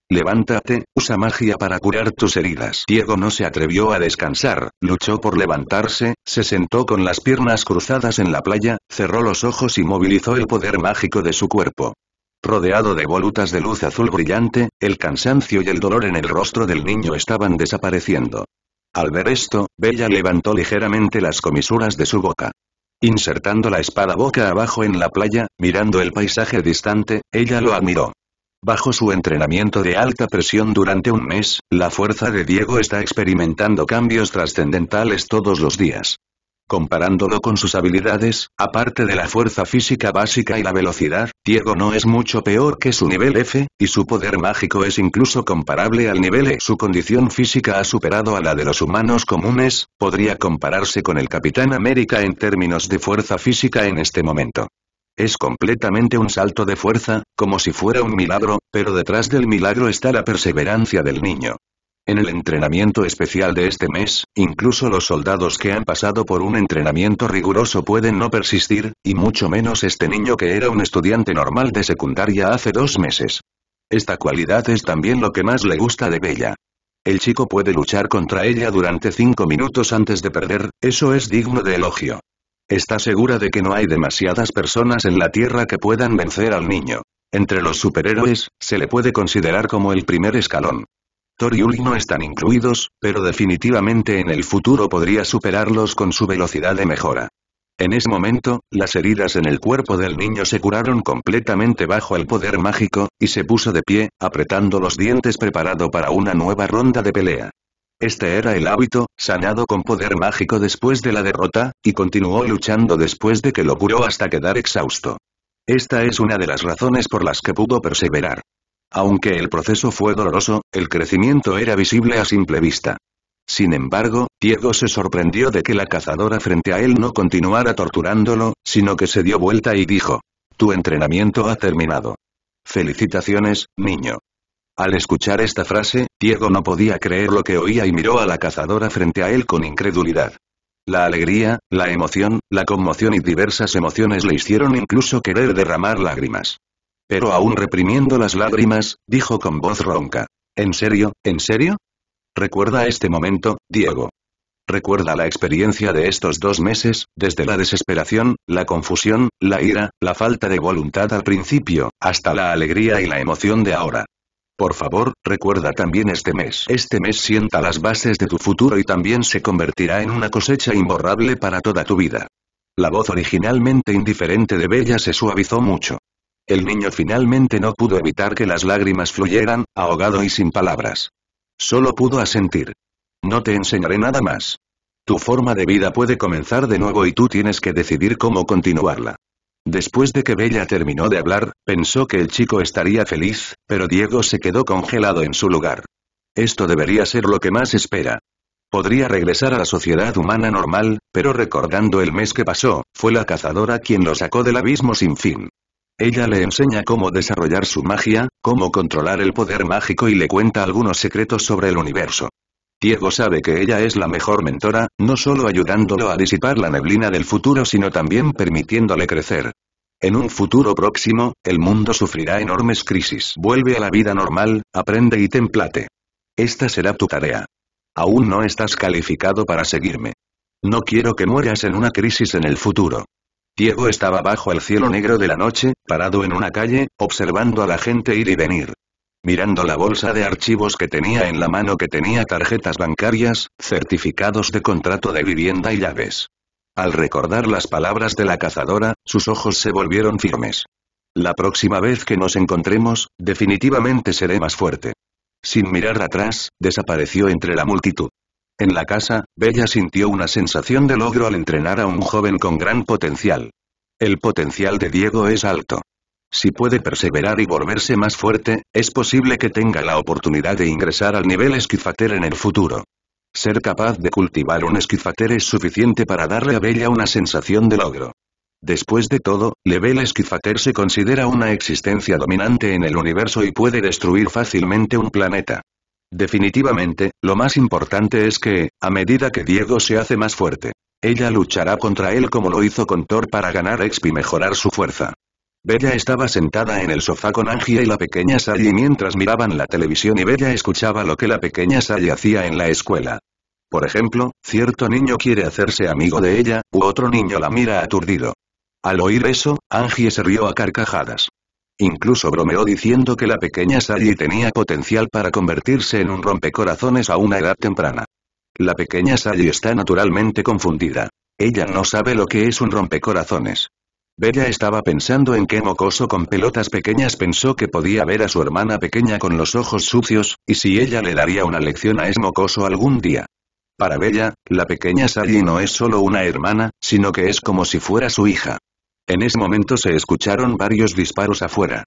Levántate, usa magia para curar tus heridas. Diego no se atrevió a descansar, luchó por levantarse, se sentó con las piernas cruzadas en la playa, cerró los ojos y movilizó el poder mágico de su cuerpo. Rodeado de volutas de luz azul brillante, el cansancio y el dolor en el rostro del niño estaban desapareciendo. Al ver esto, Bella levantó ligeramente las comisuras de su boca. Insertando la espada boca abajo en la playa, mirando el paisaje distante, ella lo admiró. Bajo su entrenamiento de alta presión durante un mes, la fuerza de Diego está experimentando cambios trascendentales todos los días. Comparándolo con sus habilidades, aparte de la fuerza física básica y la velocidad, Diego no es mucho peor que su nivel F, y su poder mágico es incluso comparable al nivel E. Su condición física ha superado a la de los humanos comunes, podría compararse con el Capitán América en términos de fuerza física en este momento. Es completamente un salto de fuerza, como si fuera un milagro, pero detrás del milagro está la perseverancia del niño. En el entrenamiento especial de este mes, incluso los soldados que han pasado por un entrenamiento riguroso pueden no persistir, y mucho menos este niño que era un estudiante normal de secundaria hace dos meses. Esta cualidad es también lo que más le gusta de Bella. El chico puede luchar contra ella durante cinco minutos antes de perder, eso es digno de elogio. Está segura de que no hay demasiadas personas en la Tierra que puedan vencer al niño. Entre los superhéroes, se le puede considerar como el primer escalón. Thor y no están incluidos, pero definitivamente en el futuro podría superarlos con su velocidad de mejora. En ese momento, las heridas en el cuerpo del niño se curaron completamente bajo el poder mágico, y se puso de pie, apretando los dientes preparado para una nueva ronda de pelea. Este era el hábito, sanado con poder mágico después de la derrota, y continuó luchando después de que lo curó hasta quedar exhausto. Esta es una de las razones por las que pudo perseverar. Aunque el proceso fue doloroso, el crecimiento era visible a simple vista. Sin embargo, Diego se sorprendió de que la cazadora frente a él no continuara torturándolo, sino que se dio vuelta y dijo, tu entrenamiento ha terminado. Felicitaciones, niño. Al escuchar esta frase, Diego no podía creer lo que oía y miró a la cazadora frente a él con incredulidad. La alegría, la emoción, la conmoción y diversas emociones le hicieron incluso querer derramar lágrimas. Pero aún reprimiendo las lágrimas, dijo con voz ronca. ¿En serio, en serio? Recuerda este momento, Diego. Recuerda la experiencia de estos dos meses, desde la desesperación, la confusión, la ira, la falta de voluntad al principio, hasta la alegría y la emoción de ahora. Por favor, recuerda también este mes. Este mes sienta las bases de tu futuro y también se convertirá en una cosecha imborrable para toda tu vida. La voz originalmente indiferente de Bella se suavizó mucho. El niño finalmente no pudo evitar que las lágrimas fluyeran, ahogado y sin palabras. Solo pudo asentir. No te enseñaré nada más. Tu forma de vida puede comenzar de nuevo y tú tienes que decidir cómo continuarla. Después de que Bella terminó de hablar, pensó que el chico estaría feliz, pero Diego se quedó congelado en su lugar. Esto debería ser lo que más espera. Podría regresar a la sociedad humana normal, pero recordando el mes que pasó, fue la cazadora quien lo sacó del abismo sin fin. Ella le enseña cómo desarrollar su magia, cómo controlar el poder mágico y le cuenta algunos secretos sobre el universo. Diego sabe que ella es la mejor mentora, no solo ayudándolo a disipar la neblina del futuro sino también permitiéndole crecer. En un futuro próximo, el mundo sufrirá enormes crisis. Vuelve a la vida normal, aprende y template. Esta será tu tarea. Aún no estás calificado para seguirme. No quiero que mueras en una crisis en el futuro. Diego estaba bajo el cielo negro de la noche, parado en una calle, observando a la gente ir y venir. Mirando la bolsa de archivos que tenía en la mano que tenía tarjetas bancarias, certificados de contrato de vivienda y llaves. Al recordar las palabras de la cazadora, sus ojos se volvieron firmes. La próxima vez que nos encontremos, definitivamente seré más fuerte. Sin mirar atrás, desapareció entre la multitud. En la casa, Bella sintió una sensación de logro al entrenar a un joven con gran potencial. El potencial de Diego es alto. Si puede perseverar y volverse más fuerte, es posible que tenga la oportunidad de ingresar al nivel esquifater en el futuro. Ser capaz de cultivar un esquifater es suficiente para darle a Bella una sensación de logro. Después de todo, Level Esquifater se considera una existencia dominante en el universo y puede destruir fácilmente un planeta. Definitivamente, lo más importante es que, a medida que Diego se hace más fuerte, ella luchará contra él como lo hizo con Thor para ganar exp y mejorar su fuerza. Bella estaba sentada en el sofá con Angie y la pequeña Sally mientras miraban la televisión y Bella escuchaba lo que la pequeña Sally hacía en la escuela. Por ejemplo, cierto niño quiere hacerse amigo de ella, u otro niño la mira aturdido. Al oír eso, Angie se rió a carcajadas. Incluso bromeó diciendo que la pequeña Sally tenía potencial para convertirse en un rompecorazones a una edad temprana. La pequeña Sally está naturalmente confundida. Ella no sabe lo que es un rompecorazones. Bella estaba pensando en qué mocoso con pelotas pequeñas pensó que podía ver a su hermana pequeña con los ojos sucios, y si ella le daría una lección a ese mocoso algún día. Para Bella, la pequeña Sally no es solo una hermana, sino que es como si fuera su hija. En ese momento se escucharon varios disparos afuera.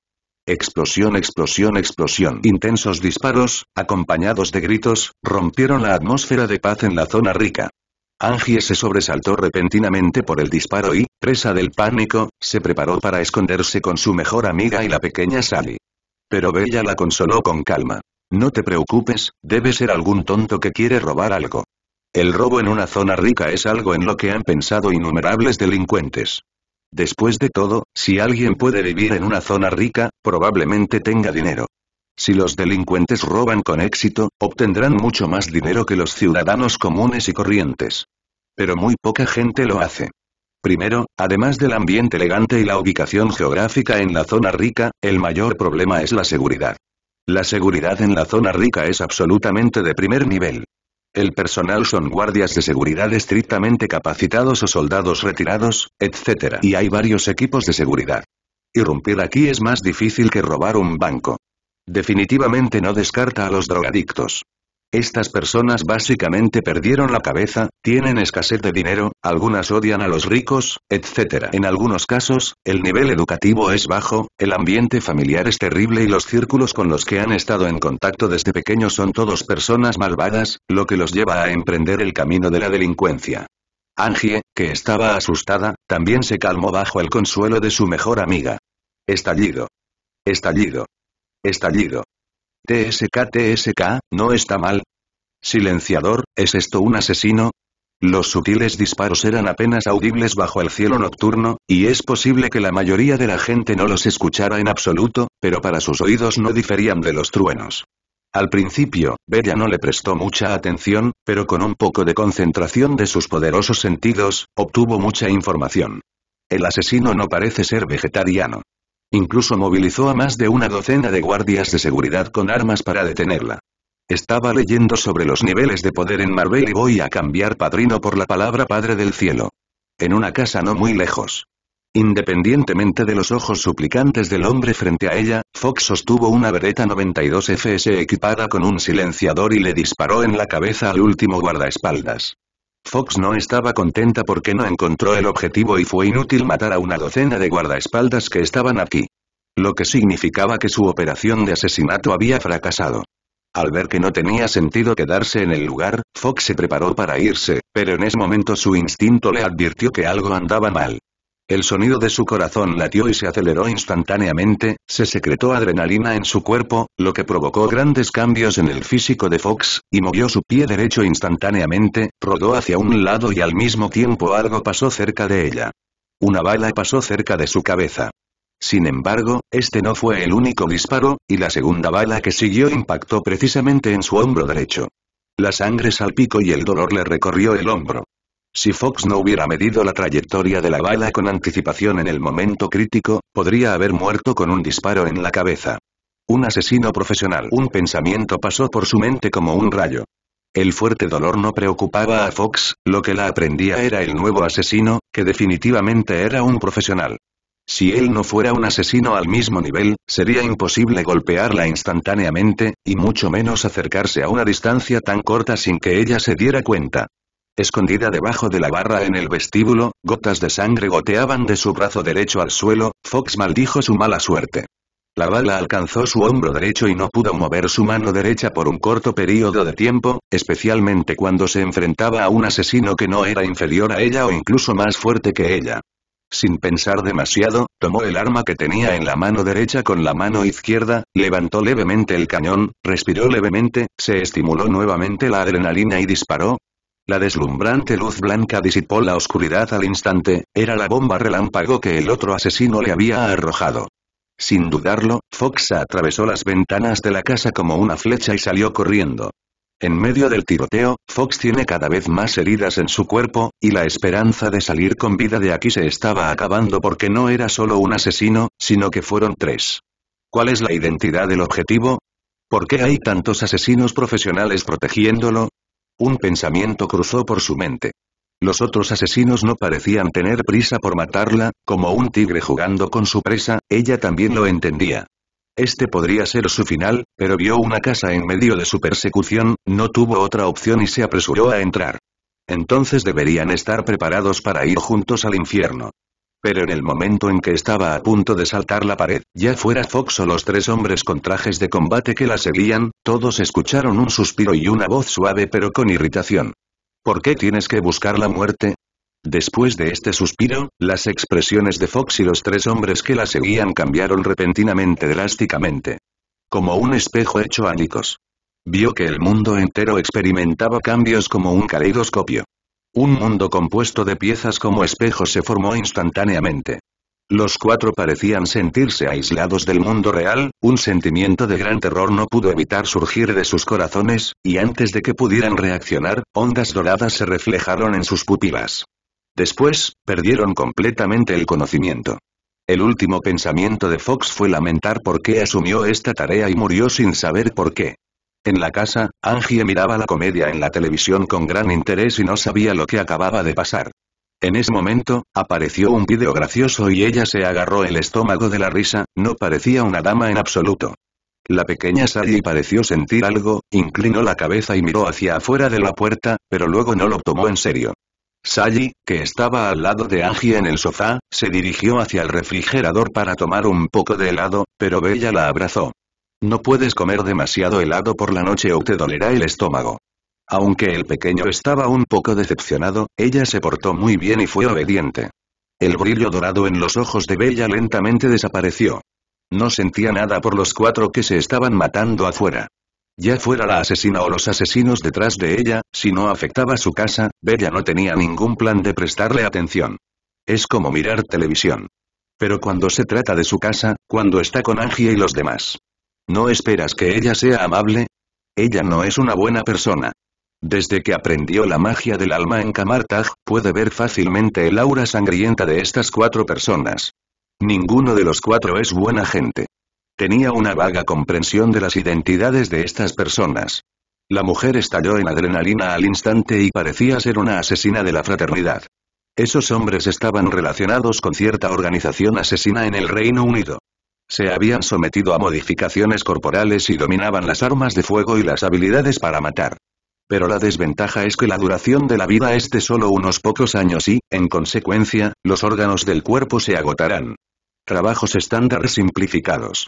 Explosión, explosión, explosión. Intensos disparos, acompañados de gritos, rompieron la atmósfera de paz en la zona rica. Angie se sobresaltó repentinamente por el disparo y, presa del pánico, se preparó para esconderse con su mejor amiga y la pequeña Sally. Pero Bella la consoló con calma. No te preocupes, debe ser algún tonto que quiere robar algo. El robo en una zona rica es algo en lo que han pensado innumerables delincuentes. Después de todo, si alguien puede vivir en una zona rica, probablemente tenga dinero. Si los delincuentes roban con éxito, obtendrán mucho más dinero que los ciudadanos comunes y corrientes. Pero muy poca gente lo hace. Primero, además del ambiente elegante y la ubicación geográfica en la zona rica, el mayor problema es la seguridad. La seguridad en la zona rica es absolutamente de primer nivel el personal son guardias de seguridad estrictamente capacitados o soldados retirados, etc. Y hay varios equipos de seguridad. Irrumpir aquí es más difícil que robar un banco. Definitivamente no descarta a los drogadictos. Estas personas básicamente perdieron la cabeza, tienen escasez de dinero, algunas odian a los ricos, etc. En algunos casos, el nivel educativo es bajo, el ambiente familiar es terrible y los círculos con los que han estado en contacto desde pequeños son todos personas malvadas, lo que los lleva a emprender el camino de la delincuencia. Angie, que estaba asustada, también se calmó bajo el consuelo de su mejor amiga. Estallido. Estallido. Estallido. TSK TSK, no está mal. Silenciador, ¿es esto un asesino? Los sutiles disparos eran apenas audibles bajo el cielo nocturno, y es posible que la mayoría de la gente no los escuchara en absoluto, pero para sus oídos no diferían de los truenos. Al principio, Bella no le prestó mucha atención, pero con un poco de concentración de sus poderosos sentidos, obtuvo mucha información. El asesino no parece ser vegetariano. Incluso movilizó a más de una docena de guardias de seguridad con armas para detenerla. Estaba leyendo sobre los niveles de poder en Marvel y voy a cambiar padrino por la palabra Padre del Cielo. En una casa no muy lejos. Independientemente de los ojos suplicantes del hombre frente a ella, Fox sostuvo una Beretta 92 FS equipada con un silenciador y le disparó en la cabeza al último guardaespaldas. Fox no estaba contenta porque no encontró el objetivo y fue inútil matar a una docena de guardaespaldas que estaban aquí. Lo que significaba que su operación de asesinato había fracasado. Al ver que no tenía sentido quedarse en el lugar, Fox se preparó para irse, pero en ese momento su instinto le advirtió que algo andaba mal. El sonido de su corazón latió y se aceleró instantáneamente, se secretó adrenalina en su cuerpo, lo que provocó grandes cambios en el físico de Fox, y movió su pie derecho instantáneamente, rodó hacia un lado y al mismo tiempo algo pasó cerca de ella. Una bala pasó cerca de su cabeza. Sin embargo, este no fue el único disparo, y la segunda bala que siguió impactó precisamente en su hombro derecho. La sangre salpicó y el dolor le recorrió el hombro. Si Fox no hubiera medido la trayectoria de la bala con anticipación en el momento crítico, podría haber muerto con un disparo en la cabeza. Un asesino profesional. Un pensamiento pasó por su mente como un rayo. El fuerte dolor no preocupaba a Fox, lo que la aprendía era el nuevo asesino, que definitivamente era un profesional. Si él no fuera un asesino al mismo nivel, sería imposible golpearla instantáneamente, y mucho menos acercarse a una distancia tan corta sin que ella se diera cuenta. Escondida debajo de la barra en el vestíbulo, gotas de sangre goteaban de su brazo derecho al suelo, Fox maldijo su mala suerte. La bala alcanzó su hombro derecho y no pudo mover su mano derecha por un corto periodo de tiempo, especialmente cuando se enfrentaba a un asesino que no era inferior a ella o incluso más fuerte que ella. Sin pensar demasiado, tomó el arma que tenía en la mano derecha con la mano izquierda, levantó levemente el cañón, respiró levemente, se estimuló nuevamente la adrenalina y disparó, la deslumbrante luz blanca disipó la oscuridad al instante, era la bomba relámpago que el otro asesino le había arrojado. Sin dudarlo, Fox atravesó las ventanas de la casa como una flecha y salió corriendo. En medio del tiroteo, Fox tiene cada vez más heridas en su cuerpo, y la esperanza de salir con vida de aquí se estaba acabando porque no era solo un asesino, sino que fueron tres. ¿Cuál es la identidad del objetivo? ¿Por qué hay tantos asesinos profesionales protegiéndolo? Un pensamiento cruzó por su mente. Los otros asesinos no parecían tener prisa por matarla, como un tigre jugando con su presa, ella también lo entendía. Este podría ser su final, pero vio una casa en medio de su persecución, no tuvo otra opción y se apresuró a entrar. Entonces deberían estar preparados para ir juntos al infierno. Pero en el momento en que estaba a punto de saltar la pared, ya fuera Fox o los tres hombres con trajes de combate que la seguían, todos escucharon un suspiro y una voz suave pero con irritación. ¿Por qué tienes que buscar la muerte? Después de este suspiro, las expresiones de Fox y los tres hombres que la seguían cambiaron repentinamente drásticamente. Como un espejo hecho Nicos. Vio que el mundo entero experimentaba cambios como un caleidoscopio. Un mundo compuesto de piezas como espejos se formó instantáneamente. Los cuatro parecían sentirse aislados del mundo real, un sentimiento de gran terror no pudo evitar surgir de sus corazones, y antes de que pudieran reaccionar, ondas doradas se reflejaron en sus pupilas. Después, perdieron completamente el conocimiento. El último pensamiento de Fox fue lamentar por qué asumió esta tarea y murió sin saber por qué. En la casa, Angie miraba la comedia en la televisión con gran interés y no sabía lo que acababa de pasar. En ese momento, apareció un vídeo gracioso y ella se agarró el estómago de la risa, no parecía una dama en absoluto. La pequeña Sally pareció sentir algo, inclinó la cabeza y miró hacia afuera de la puerta, pero luego no lo tomó en serio. Sally, que estaba al lado de Angie en el sofá, se dirigió hacia el refrigerador para tomar un poco de helado, pero Bella la abrazó. No puedes comer demasiado helado por la noche o te dolerá el estómago. Aunque el pequeño estaba un poco decepcionado, ella se portó muy bien y fue obediente. El brillo dorado en los ojos de Bella lentamente desapareció. No sentía nada por los cuatro que se estaban matando afuera. Ya fuera la asesina o los asesinos detrás de ella, si no afectaba su casa, Bella no tenía ningún plan de prestarle atención. Es como mirar televisión. Pero cuando se trata de su casa, cuando está con Angie y los demás. ¿No esperas que ella sea amable? Ella no es una buena persona. Desde que aprendió la magia del alma en Kamartag, puede ver fácilmente el aura sangrienta de estas cuatro personas. Ninguno de los cuatro es buena gente. Tenía una vaga comprensión de las identidades de estas personas. La mujer estalló en adrenalina al instante y parecía ser una asesina de la fraternidad. Esos hombres estaban relacionados con cierta organización asesina en el Reino Unido. Se habían sometido a modificaciones corporales y dominaban las armas de fuego y las habilidades para matar. Pero la desventaja es que la duración de la vida es de solo unos pocos años y, en consecuencia, los órganos del cuerpo se agotarán. Trabajos estándar simplificados.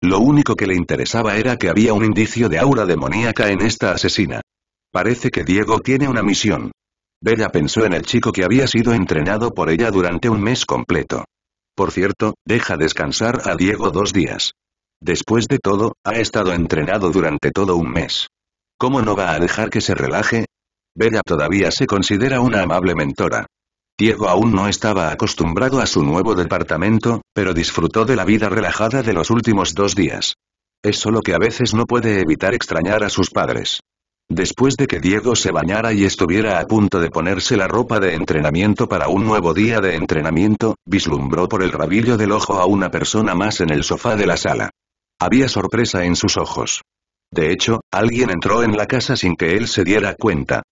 Lo único que le interesaba era que había un indicio de aura demoníaca en esta asesina. Parece que Diego tiene una misión. Bella pensó en el chico que había sido entrenado por ella durante un mes completo. Por cierto, deja descansar a Diego dos días. Después de todo, ha estado entrenado durante todo un mes. ¿Cómo no va a dejar que se relaje? Bella todavía se considera una amable mentora. Diego aún no estaba acostumbrado a su nuevo departamento, pero disfrutó de la vida relajada de los últimos dos días. Es solo que a veces no puede evitar extrañar a sus padres. Después de que Diego se bañara y estuviera a punto de ponerse la ropa de entrenamiento para un nuevo día de entrenamiento, vislumbró por el rabillo del ojo a una persona más en el sofá de la sala. Había sorpresa en sus ojos. De hecho, alguien entró en la casa sin que él se diera cuenta.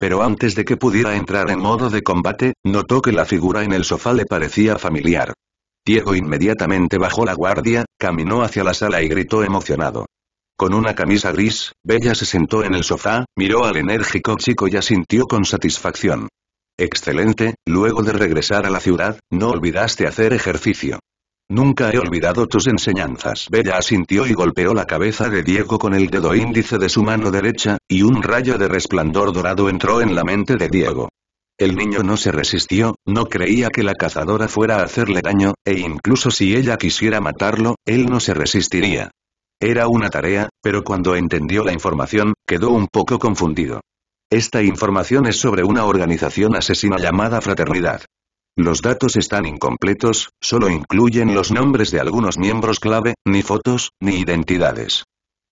Pero antes de que pudiera entrar en modo de combate, notó que la figura en el sofá le parecía familiar. Diego inmediatamente bajó la guardia, caminó hacia la sala y gritó emocionado. Con una camisa gris, Bella se sentó en el sofá, miró al enérgico chico y asintió con satisfacción. Excelente, luego de regresar a la ciudad, no olvidaste hacer ejercicio. Nunca he olvidado tus enseñanzas. Bella asintió y golpeó la cabeza de Diego con el dedo índice de su mano derecha, y un rayo de resplandor dorado entró en la mente de Diego. El niño no se resistió, no creía que la cazadora fuera a hacerle daño, e incluso si ella quisiera matarlo, él no se resistiría. Era una tarea, pero cuando entendió la información, quedó un poco confundido. Esta información es sobre una organización asesina llamada Fraternidad. Los datos están incompletos, solo incluyen los nombres de algunos miembros clave, ni fotos, ni identidades.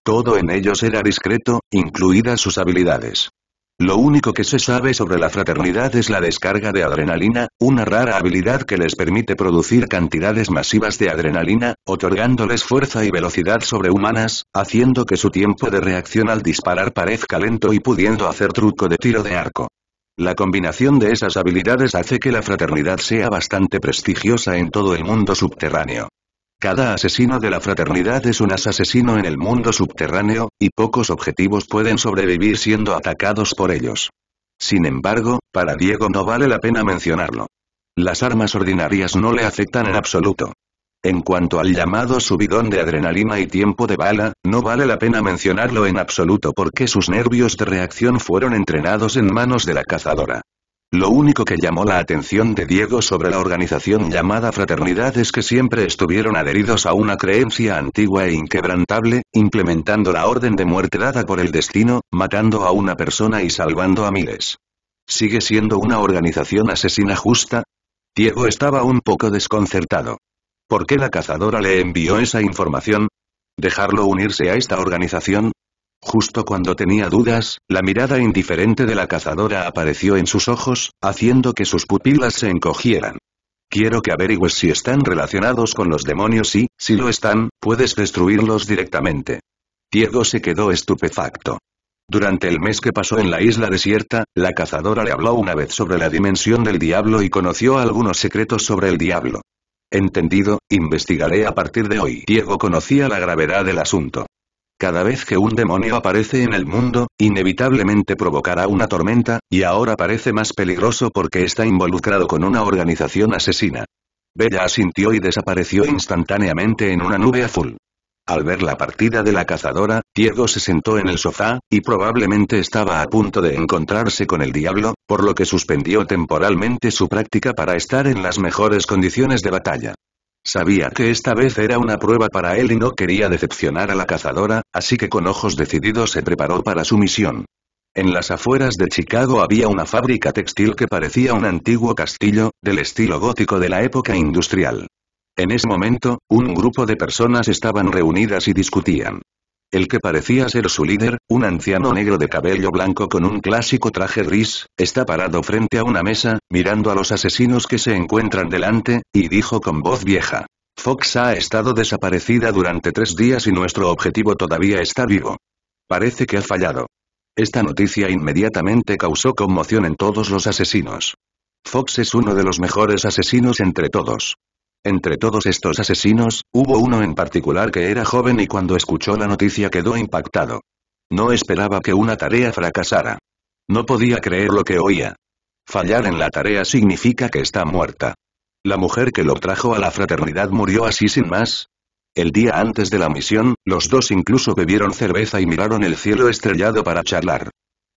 Todo en ellos era discreto, incluidas sus habilidades. Lo único que se sabe sobre la fraternidad es la descarga de adrenalina, una rara habilidad que les permite producir cantidades masivas de adrenalina, otorgándoles fuerza y velocidad sobrehumanas, haciendo que su tiempo de reacción al disparar parezca lento y pudiendo hacer truco de tiro de arco. La combinación de esas habilidades hace que la fraternidad sea bastante prestigiosa en todo el mundo subterráneo. Cada asesino de la fraternidad es un asesino en el mundo subterráneo, y pocos objetivos pueden sobrevivir siendo atacados por ellos. Sin embargo, para Diego no vale la pena mencionarlo. Las armas ordinarias no le afectan en absoluto. En cuanto al llamado subidón de adrenalina y tiempo de bala, no vale la pena mencionarlo en absoluto porque sus nervios de reacción fueron entrenados en manos de la cazadora. Lo único que llamó la atención de Diego sobre la organización llamada Fraternidad es que siempre estuvieron adheridos a una creencia antigua e inquebrantable, implementando la orden de muerte dada por el destino, matando a una persona y salvando a miles. ¿Sigue siendo una organización asesina justa? Diego estaba un poco desconcertado. ¿Por qué la cazadora le envió esa información? ¿Dejarlo unirse a esta organización? Justo cuando tenía dudas, la mirada indiferente de la cazadora apareció en sus ojos, haciendo que sus pupilas se encogieran. Quiero que averigües si están relacionados con los demonios y, si lo están, puedes destruirlos directamente. Diego se quedó estupefacto. Durante el mes que pasó en la isla desierta, la cazadora le habló una vez sobre la dimensión del diablo y conoció algunos secretos sobre el diablo. Entendido, investigaré a partir de hoy. Diego conocía la gravedad del asunto. Cada vez que un demonio aparece en el mundo, inevitablemente provocará una tormenta, y ahora parece más peligroso porque está involucrado con una organización asesina. Bella asintió y desapareció instantáneamente en una nube azul. Al ver la partida de la cazadora, Diego se sentó en el sofá, y probablemente estaba a punto de encontrarse con el diablo, por lo que suspendió temporalmente su práctica para estar en las mejores condiciones de batalla. Sabía que esta vez era una prueba para él y no quería decepcionar a la cazadora, así que con ojos decididos se preparó para su misión. En las afueras de Chicago había una fábrica textil que parecía un antiguo castillo, del estilo gótico de la época industrial. En ese momento, un grupo de personas estaban reunidas y discutían. El que parecía ser su líder, un anciano negro de cabello blanco con un clásico traje gris, está parado frente a una mesa, mirando a los asesinos que se encuentran delante, y dijo con voz vieja. Fox ha estado desaparecida durante tres días y nuestro objetivo todavía está vivo. Parece que ha fallado. Esta noticia inmediatamente causó conmoción en todos los asesinos. Fox es uno de los mejores asesinos entre todos. Entre todos estos asesinos, hubo uno en particular que era joven y cuando escuchó la noticia quedó impactado. No esperaba que una tarea fracasara. No podía creer lo que oía. Fallar en la tarea significa que está muerta. La mujer que lo trajo a la fraternidad murió así sin más. El día antes de la misión, los dos incluso bebieron cerveza y miraron el cielo estrellado para charlar.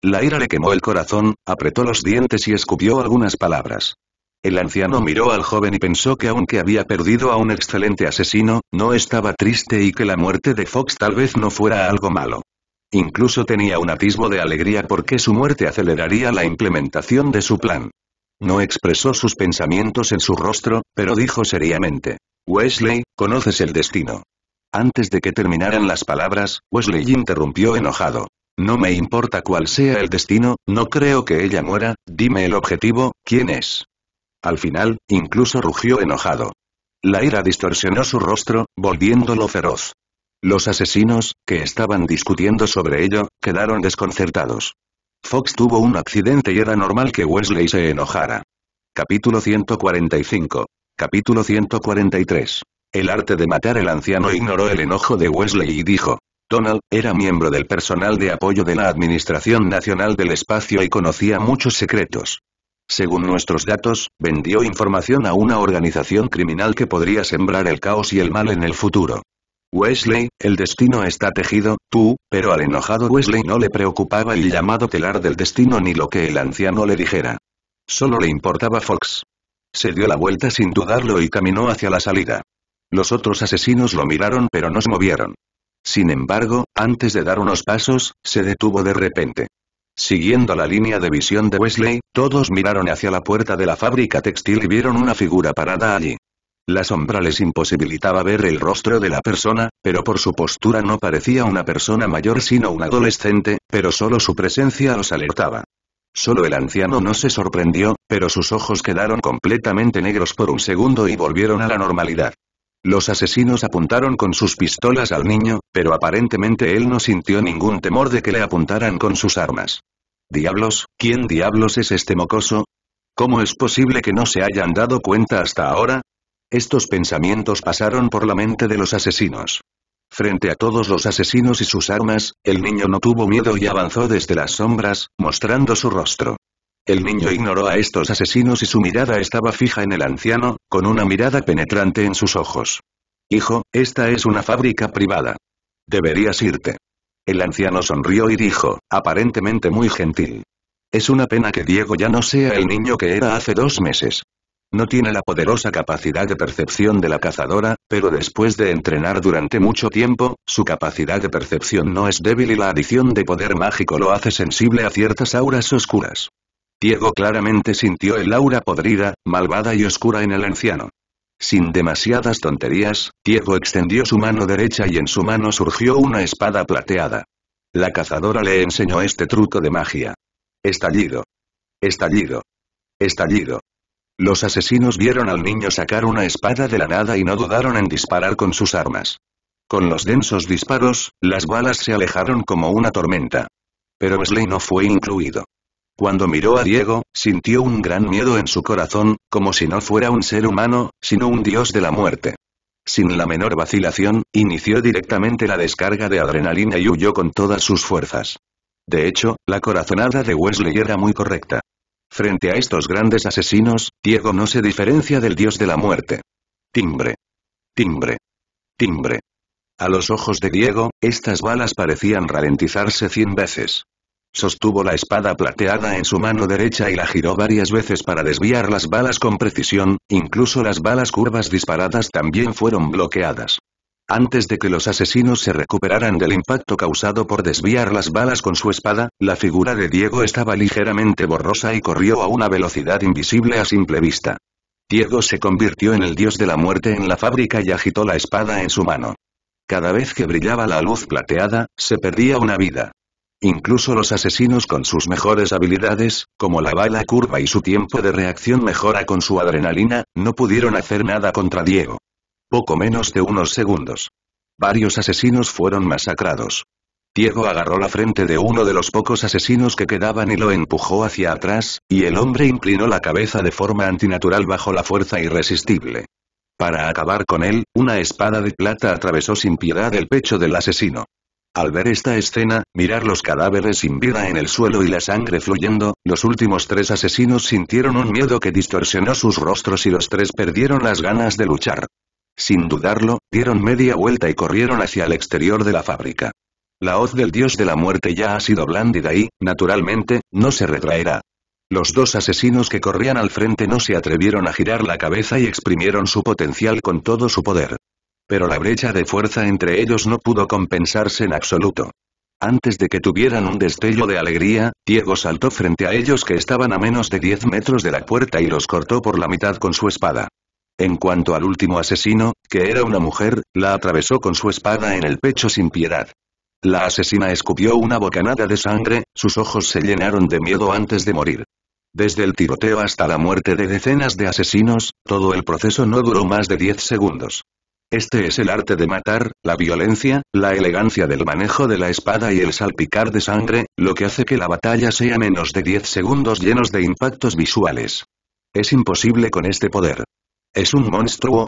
La ira le quemó el corazón, apretó los dientes y escupió algunas palabras. El anciano miró al joven y pensó que aunque había perdido a un excelente asesino, no estaba triste y que la muerte de Fox tal vez no fuera algo malo. Incluso tenía un atisbo de alegría porque su muerte aceleraría la implementación de su plan. No expresó sus pensamientos en su rostro, pero dijo seriamente. Wesley, conoces el destino. Antes de que terminaran las palabras, Wesley interrumpió enojado. No me importa cuál sea el destino, no creo que ella muera, dime el objetivo, ¿quién es? Al final, incluso rugió enojado. La ira distorsionó su rostro, volviéndolo feroz. Los asesinos, que estaban discutiendo sobre ello, quedaron desconcertados. Fox tuvo un accidente y era normal que Wesley se enojara. Capítulo 145. Capítulo 143. El arte de matar el anciano ignoró el enojo de Wesley y dijo. Donald, era miembro del personal de apoyo de la Administración Nacional del Espacio y conocía muchos secretos. Según nuestros datos, vendió información a una organización criminal que podría sembrar el caos y el mal en el futuro. Wesley, el destino está tejido, tú, pero al enojado Wesley no le preocupaba el llamado telar del destino ni lo que el anciano le dijera. Solo le importaba Fox. Se dio la vuelta sin dudarlo y caminó hacia la salida. Los otros asesinos lo miraron pero no se movieron. Sin embargo, antes de dar unos pasos, se detuvo de repente. Siguiendo la línea de visión de Wesley, todos miraron hacia la puerta de la fábrica textil y vieron una figura parada allí. La sombra les imposibilitaba ver el rostro de la persona, pero por su postura no parecía una persona mayor sino un adolescente, pero solo su presencia los alertaba. Solo el anciano no se sorprendió, pero sus ojos quedaron completamente negros por un segundo y volvieron a la normalidad. Los asesinos apuntaron con sus pistolas al niño, pero aparentemente él no sintió ningún temor de que le apuntaran con sus armas. Diablos, ¿quién diablos es este mocoso? ¿Cómo es posible que no se hayan dado cuenta hasta ahora? Estos pensamientos pasaron por la mente de los asesinos. Frente a todos los asesinos y sus armas, el niño no tuvo miedo y avanzó desde las sombras, mostrando su rostro. El niño ignoró a estos asesinos y su mirada estaba fija en el anciano, con una mirada penetrante en sus ojos. Hijo, esta es una fábrica privada. Deberías irte. El anciano sonrió y dijo, aparentemente muy gentil. Es una pena que Diego ya no sea el niño que era hace dos meses. No tiene la poderosa capacidad de percepción de la cazadora, pero después de entrenar durante mucho tiempo, su capacidad de percepción no es débil y la adición de poder mágico lo hace sensible a ciertas auras oscuras. Diego claramente sintió el aura podrida, malvada y oscura en el anciano. Sin demasiadas tonterías, Diego extendió su mano derecha y en su mano surgió una espada plateada. La cazadora le enseñó este truco de magia. Estallido. Estallido. Estallido. Los asesinos vieron al niño sacar una espada de la nada y no dudaron en disparar con sus armas. Con los densos disparos, las balas se alejaron como una tormenta. Pero Wesley no fue incluido. Cuando miró a Diego, sintió un gran miedo en su corazón, como si no fuera un ser humano, sino un dios de la muerte. Sin la menor vacilación, inició directamente la descarga de adrenalina y huyó con todas sus fuerzas. De hecho, la corazonada de Wesley era muy correcta. Frente a estos grandes asesinos, Diego no se diferencia del dios de la muerte. Timbre. Timbre. Timbre. A los ojos de Diego, estas balas parecían ralentizarse cien veces. Sostuvo la espada plateada en su mano derecha y la giró varias veces para desviar las balas con precisión, incluso las balas curvas disparadas también fueron bloqueadas. Antes de que los asesinos se recuperaran del impacto causado por desviar las balas con su espada, la figura de Diego estaba ligeramente borrosa y corrió a una velocidad invisible a simple vista. Diego se convirtió en el dios de la muerte en la fábrica y agitó la espada en su mano. Cada vez que brillaba la luz plateada, se perdía una vida. Incluso los asesinos con sus mejores habilidades, como la bala curva y su tiempo de reacción mejora con su adrenalina, no pudieron hacer nada contra Diego. Poco menos de unos segundos. Varios asesinos fueron masacrados. Diego agarró la frente de uno de los pocos asesinos que quedaban y lo empujó hacia atrás, y el hombre inclinó la cabeza de forma antinatural bajo la fuerza irresistible. Para acabar con él, una espada de plata atravesó sin piedad el pecho del asesino. Al ver esta escena, mirar los cadáveres sin vida en el suelo y la sangre fluyendo, los últimos tres asesinos sintieron un miedo que distorsionó sus rostros y los tres perdieron las ganas de luchar. Sin dudarlo, dieron media vuelta y corrieron hacia el exterior de la fábrica. La hoz del dios de la muerte ya ha sido blandida y, naturalmente, no se retraerá. Los dos asesinos que corrían al frente no se atrevieron a girar la cabeza y exprimieron su potencial con todo su poder. Pero la brecha de fuerza entre ellos no pudo compensarse en absoluto. Antes de que tuvieran un destello de alegría, Diego saltó frente a ellos que estaban a menos de 10 metros de la puerta y los cortó por la mitad con su espada. En cuanto al último asesino, que era una mujer, la atravesó con su espada en el pecho sin piedad. La asesina escupió una bocanada de sangre, sus ojos se llenaron de miedo antes de morir. Desde el tiroteo hasta la muerte de decenas de asesinos, todo el proceso no duró más de 10 segundos. Este es el arte de matar, la violencia, la elegancia del manejo de la espada y el salpicar de sangre, lo que hace que la batalla sea menos de 10 segundos llenos de impactos visuales. Es imposible con este poder. Es un monstruo.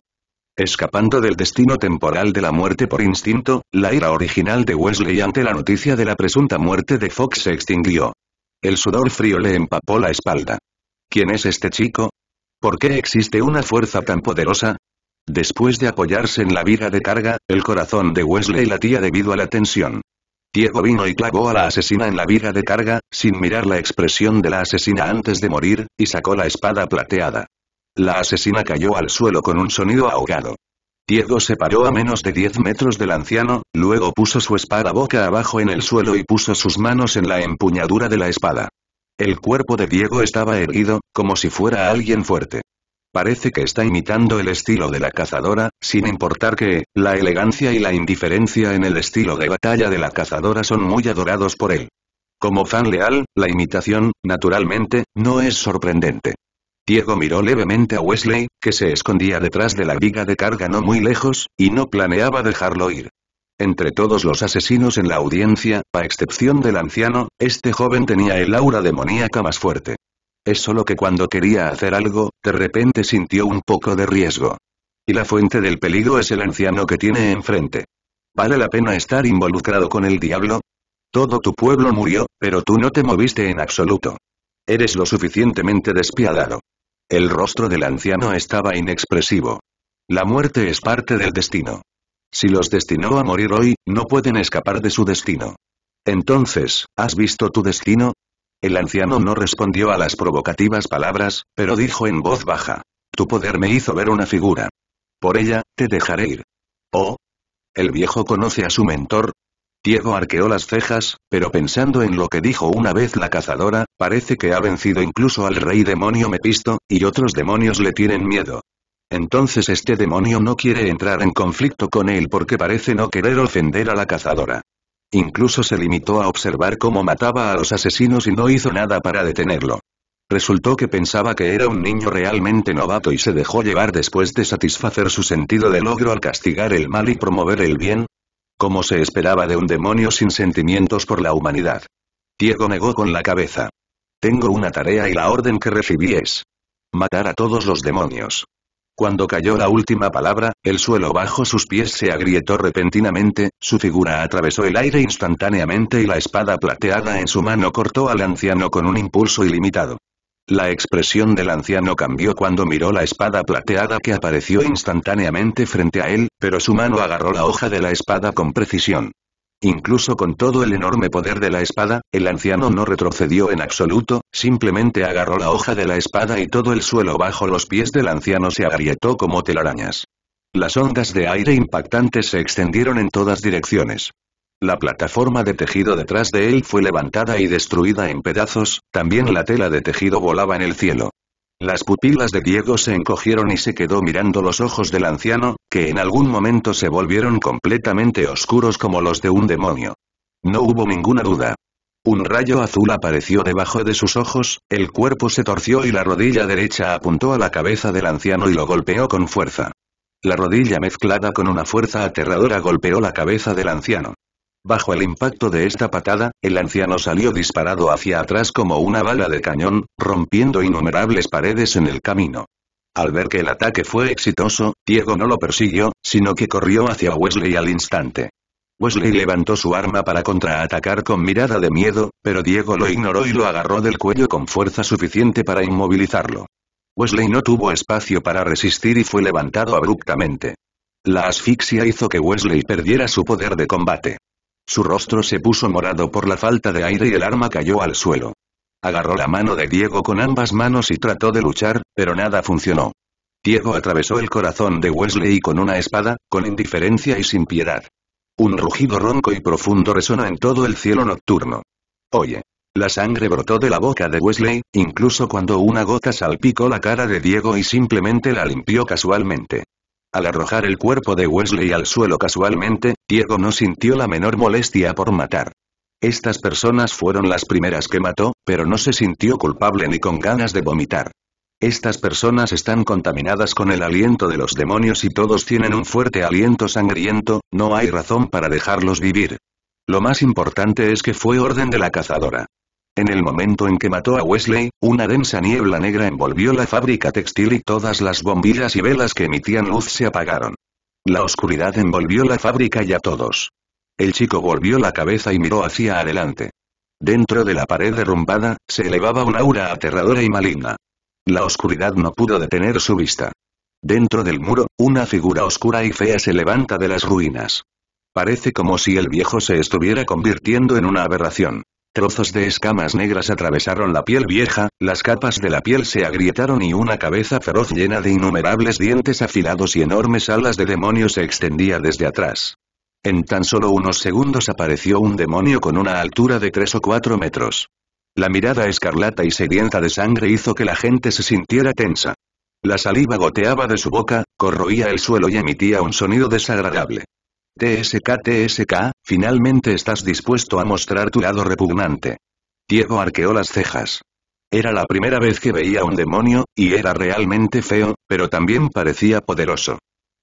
Escapando del destino temporal de la muerte por instinto, la ira original de Wesley ante la noticia de la presunta muerte de Fox se extinguió. El sudor frío le empapó la espalda. ¿Quién es este chico? ¿Por qué existe una fuerza tan poderosa? Después de apoyarse en la viga de carga, el corazón de Wesley latía debido a la tensión. Diego vino y clavó a la asesina en la viga de carga, sin mirar la expresión de la asesina antes de morir, y sacó la espada plateada. La asesina cayó al suelo con un sonido ahogado. Diego se paró a menos de 10 metros del anciano, luego puso su espada boca abajo en el suelo y puso sus manos en la empuñadura de la espada. El cuerpo de Diego estaba erguido, como si fuera alguien fuerte. Parece que está imitando el estilo de la cazadora, sin importar que, la elegancia y la indiferencia en el estilo de batalla de la cazadora son muy adorados por él. Como fan leal, la imitación, naturalmente, no es sorprendente. Diego miró levemente a Wesley, que se escondía detrás de la viga de carga no muy lejos, y no planeaba dejarlo ir. Entre todos los asesinos en la audiencia, a excepción del anciano, este joven tenía el aura demoníaca más fuerte es solo que cuando quería hacer algo, de repente sintió un poco de riesgo. Y la fuente del peligro es el anciano que tiene enfrente. ¿Vale la pena estar involucrado con el diablo? Todo tu pueblo murió, pero tú no te moviste en absoluto. Eres lo suficientemente despiadado. El rostro del anciano estaba inexpresivo. La muerte es parte del destino. Si los destinó a morir hoy, no pueden escapar de su destino. Entonces, ¿has visto tu destino? El anciano no respondió a las provocativas palabras, pero dijo en voz baja. Tu poder me hizo ver una figura. Por ella, te dejaré ir. ¿Oh? ¿El viejo conoce a su mentor? Diego arqueó las cejas, pero pensando en lo que dijo una vez la cazadora, parece que ha vencido incluso al rey demonio Mepisto, y otros demonios le tienen miedo. Entonces este demonio no quiere entrar en conflicto con él porque parece no querer ofender a la cazadora. Incluso se limitó a observar cómo mataba a los asesinos y no hizo nada para detenerlo. Resultó que pensaba que era un niño realmente novato y se dejó llevar después de satisfacer su sentido de logro al castigar el mal y promover el bien. Como se esperaba de un demonio sin sentimientos por la humanidad. Diego negó con la cabeza. Tengo una tarea y la orden que recibí es matar a todos los demonios. Cuando cayó la última palabra, el suelo bajo sus pies se agrietó repentinamente, su figura atravesó el aire instantáneamente y la espada plateada en su mano cortó al anciano con un impulso ilimitado. La expresión del anciano cambió cuando miró la espada plateada que apareció instantáneamente frente a él, pero su mano agarró la hoja de la espada con precisión. Incluso con todo el enorme poder de la espada, el anciano no retrocedió en absoluto, simplemente agarró la hoja de la espada y todo el suelo bajo los pies del anciano se agrietó como telarañas. Las ondas de aire impactantes se extendieron en todas direcciones. La plataforma de tejido detrás de él fue levantada y destruida en pedazos, también la tela de tejido volaba en el cielo. Las pupilas de Diego se encogieron y se quedó mirando los ojos del anciano, que en algún momento se volvieron completamente oscuros como los de un demonio. No hubo ninguna duda. Un rayo azul apareció debajo de sus ojos, el cuerpo se torció y la rodilla derecha apuntó a la cabeza del anciano y lo golpeó con fuerza. La rodilla mezclada con una fuerza aterradora golpeó la cabeza del anciano. Bajo el impacto de esta patada, el anciano salió disparado hacia atrás como una bala de cañón, rompiendo innumerables paredes en el camino. Al ver que el ataque fue exitoso, Diego no lo persiguió, sino que corrió hacia Wesley al instante. Wesley levantó su arma para contraatacar con mirada de miedo, pero Diego lo ignoró y lo agarró del cuello con fuerza suficiente para inmovilizarlo. Wesley no tuvo espacio para resistir y fue levantado abruptamente. La asfixia hizo que Wesley perdiera su poder de combate. Su rostro se puso morado por la falta de aire y el arma cayó al suelo. Agarró la mano de Diego con ambas manos y trató de luchar, pero nada funcionó. Diego atravesó el corazón de Wesley con una espada, con indiferencia y sin piedad. Un rugido ronco y profundo resonó en todo el cielo nocturno. Oye. La sangre brotó de la boca de Wesley, incluso cuando una gota salpicó la cara de Diego y simplemente la limpió casualmente. Al arrojar el cuerpo de Wesley al suelo casualmente, Diego no sintió la menor molestia por matar. Estas personas fueron las primeras que mató, pero no se sintió culpable ni con ganas de vomitar. Estas personas están contaminadas con el aliento de los demonios y todos tienen un fuerte aliento sangriento, no hay razón para dejarlos vivir. Lo más importante es que fue orden de la cazadora. En el momento en que mató a Wesley, una densa niebla negra envolvió la fábrica textil y todas las bombillas y velas que emitían luz se apagaron. La oscuridad envolvió la fábrica y a todos. El chico volvió la cabeza y miró hacia adelante. Dentro de la pared derrumbada, se elevaba una aura aterradora y maligna. La oscuridad no pudo detener su vista. Dentro del muro, una figura oscura y fea se levanta de las ruinas. Parece como si el viejo se estuviera convirtiendo en una aberración. Trozos de escamas negras atravesaron la piel vieja, las capas de la piel se agrietaron y una cabeza feroz llena de innumerables dientes afilados y enormes alas de demonio se extendía desde atrás. En tan solo unos segundos apareció un demonio con una altura de tres o cuatro metros. La mirada escarlata y sedienta de sangre hizo que la gente se sintiera tensa. La saliva goteaba de su boca, corroía el suelo y emitía un sonido desagradable. TSK TSK, finalmente estás dispuesto a mostrar tu lado repugnante. Diego arqueó las cejas. Era la primera vez que veía un demonio, y era realmente feo, pero también parecía poderoso.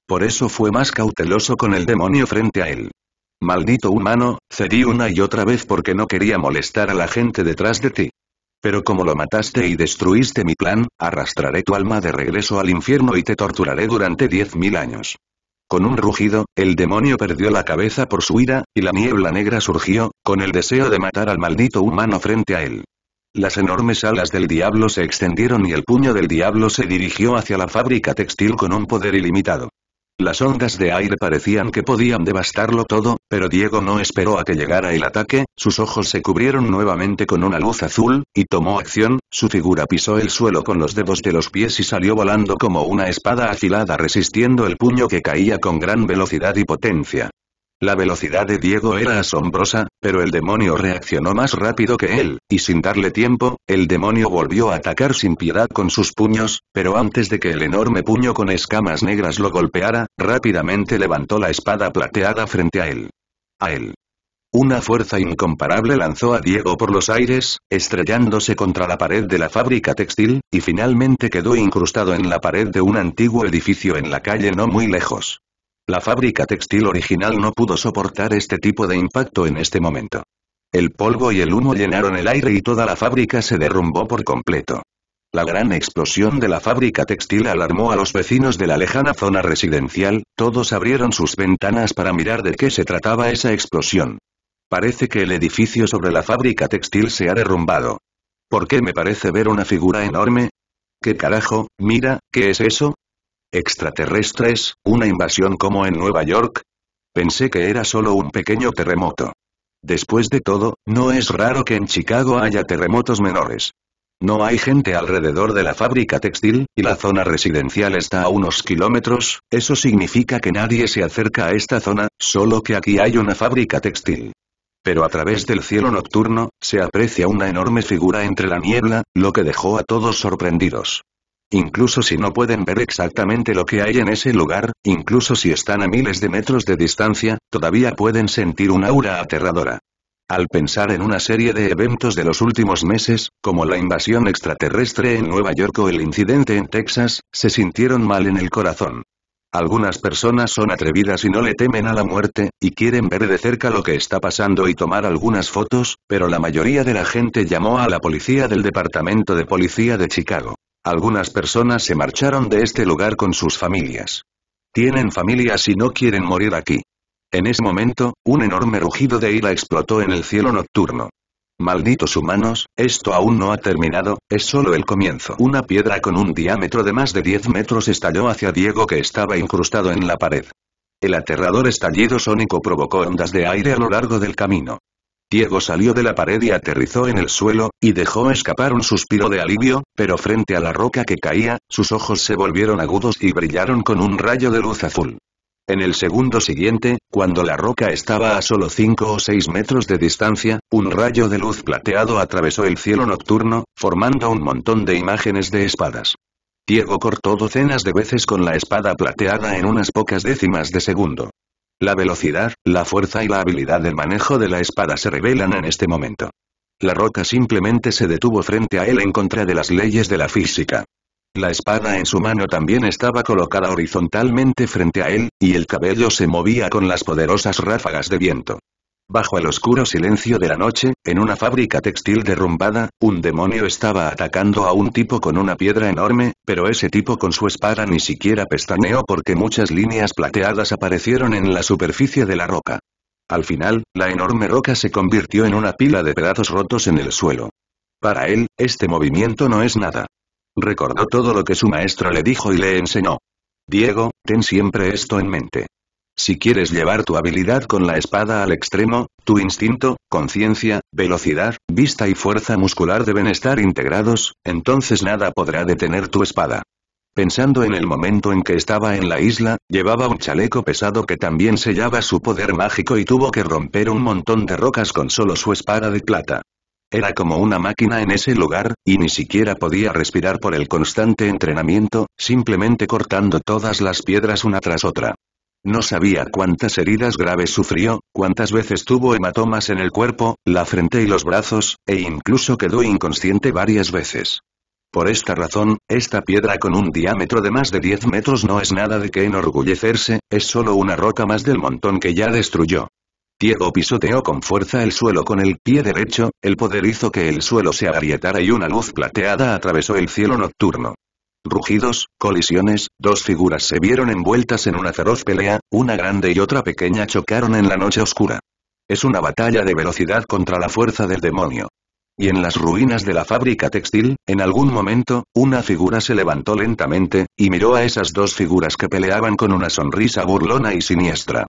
Por eso fue más cauteloso con el demonio frente a él. Maldito humano, cedí una y otra vez porque no quería molestar a la gente detrás de ti. Pero como lo mataste y destruiste mi plan, arrastraré tu alma de regreso al infierno y te torturaré durante diez mil años. Con un rugido, el demonio perdió la cabeza por su ira, y la niebla negra surgió, con el deseo de matar al maldito humano frente a él. Las enormes alas del diablo se extendieron y el puño del diablo se dirigió hacia la fábrica textil con un poder ilimitado. Las ondas de aire parecían que podían devastarlo todo, pero Diego no esperó a que llegara el ataque, sus ojos se cubrieron nuevamente con una luz azul, y tomó acción, su figura pisó el suelo con los dedos de los pies y salió volando como una espada afilada resistiendo el puño que caía con gran velocidad y potencia. La velocidad de Diego era asombrosa, pero el demonio reaccionó más rápido que él, y sin darle tiempo, el demonio volvió a atacar sin piedad con sus puños, pero antes de que el enorme puño con escamas negras lo golpeara, rápidamente levantó la espada plateada frente a él. A él. Una fuerza incomparable lanzó a Diego por los aires, estrellándose contra la pared de la fábrica textil, y finalmente quedó incrustado en la pared de un antiguo edificio en la calle no muy lejos. La fábrica textil original no pudo soportar este tipo de impacto en este momento. El polvo y el humo llenaron el aire y toda la fábrica se derrumbó por completo. La gran explosión de la fábrica textil alarmó a los vecinos de la lejana zona residencial, todos abrieron sus ventanas para mirar de qué se trataba esa explosión. Parece que el edificio sobre la fábrica textil se ha derrumbado. ¿Por qué me parece ver una figura enorme? ¿Qué carajo, mira, qué es eso? ¿Extraterrestres? ¿Una invasión como en Nueva York? Pensé que era solo un pequeño terremoto. Después de todo, no es raro que en Chicago haya terremotos menores. No hay gente alrededor de la fábrica textil, y la zona residencial está a unos kilómetros, eso significa que nadie se acerca a esta zona, solo que aquí hay una fábrica textil. Pero a través del cielo nocturno, se aprecia una enorme figura entre la niebla, lo que dejó a todos sorprendidos incluso si no pueden ver exactamente lo que hay en ese lugar, incluso si están a miles de metros de distancia, todavía pueden sentir un aura aterradora. Al pensar en una serie de eventos de los últimos meses, como la invasión extraterrestre en Nueva York o el incidente en Texas, se sintieron mal en el corazón. Algunas personas son atrevidas y no le temen a la muerte, y quieren ver de cerca lo que está pasando y tomar algunas fotos, pero la mayoría de la gente llamó a la policía del Departamento de Policía de Chicago. Algunas personas se marcharon de este lugar con sus familias. Tienen familias y no quieren morir aquí. En ese momento, un enorme rugido de ira explotó en el cielo nocturno. Malditos humanos, esto aún no ha terminado, es solo el comienzo. Una piedra con un diámetro de más de 10 metros estalló hacia Diego que estaba incrustado en la pared. El aterrador estallido sónico provocó ondas de aire a lo largo del camino. Diego salió de la pared y aterrizó en el suelo, y dejó escapar un suspiro de alivio, pero frente a la roca que caía, sus ojos se volvieron agudos y brillaron con un rayo de luz azul. En el segundo siguiente, cuando la roca estaba a solo 5 o 6 metros de distancia, un rayo de luz plateado atravesó el cielo nocturno, formando un montón de imágenes de espadas. Diego cortó docenas de veces con la espada plateada en unas pocas décimas de segundo. La velocidad, la fuerza y la habilidad del manejo de la espada se revelan en este momento. La roca simplemente se detuvo frente a él en contra de las leyes de la física. La espada en su mano también estaba colocada horizontalmente frente a él, y el cabello se movía con las poderosas ráfagas de viento. Bajo el oscuro silencio de la noche, en una fábrica textil derrumbada, un demonio estaba atacando a un tipo con una piedra enorme, pero ese tipo con su espada ni siquiera pestañeó porque muchas líneas plateadas aparecieron en la superficie de la roca. Al final, la enorme roca se convirtió en una pila de pedazos rotos en el suelo. Para él, este movimiento no es nada. Recordó todo lo que su maestro le dijo y le enseñó. Diego, ten siempre esto en mente. Si quieres llevar tu habilidad con la espada al extremo, tu instinto, conciencia, velocidad, vista y fuerza muscular deben estar integrados, entonces nada podrá detener tu espada. Pensando en el momento en que estaba en la isla, llevaba un chaleco pesado que también sellaba su poder mágico y tuvo que romper un montón de rocas con solo su espada de plata. Era como una máquina en ese lugar, y ni siquiera podía respirar por el constante entrenamiento, simplemente cortando todas las piedras una tras otra. No sabía cuántas heridas graves sufrió, cuántas veces tuvo hematomas en el cuerpo, la frente y los brazos, e incluso quedó inconsciente varias veces. Por esta razón, esta piedra con un diámetro de más de 10 metros no es nada de que enorgullecerse, es solo una roca más del montón que ya destruyó. Diego pisoteó con fuerza el suelo con el pie derecho, el poder hizo que el suelo se agrietara y una luz plateada atravesó el cielo nocturno rugidos, colisiones, dos figuras se vieron envueltas en una feroz pelea, una grande y otra pequeña chocaron en la noche oscura. Es una batalla de velocidad contra la fuerza del demonio. Y en las ruinas de la fábrica textil, en algún momento, una figura se levantó lentamente, y miró a esas dos figuras que peleaban con una sonrisa burlona y siniestra.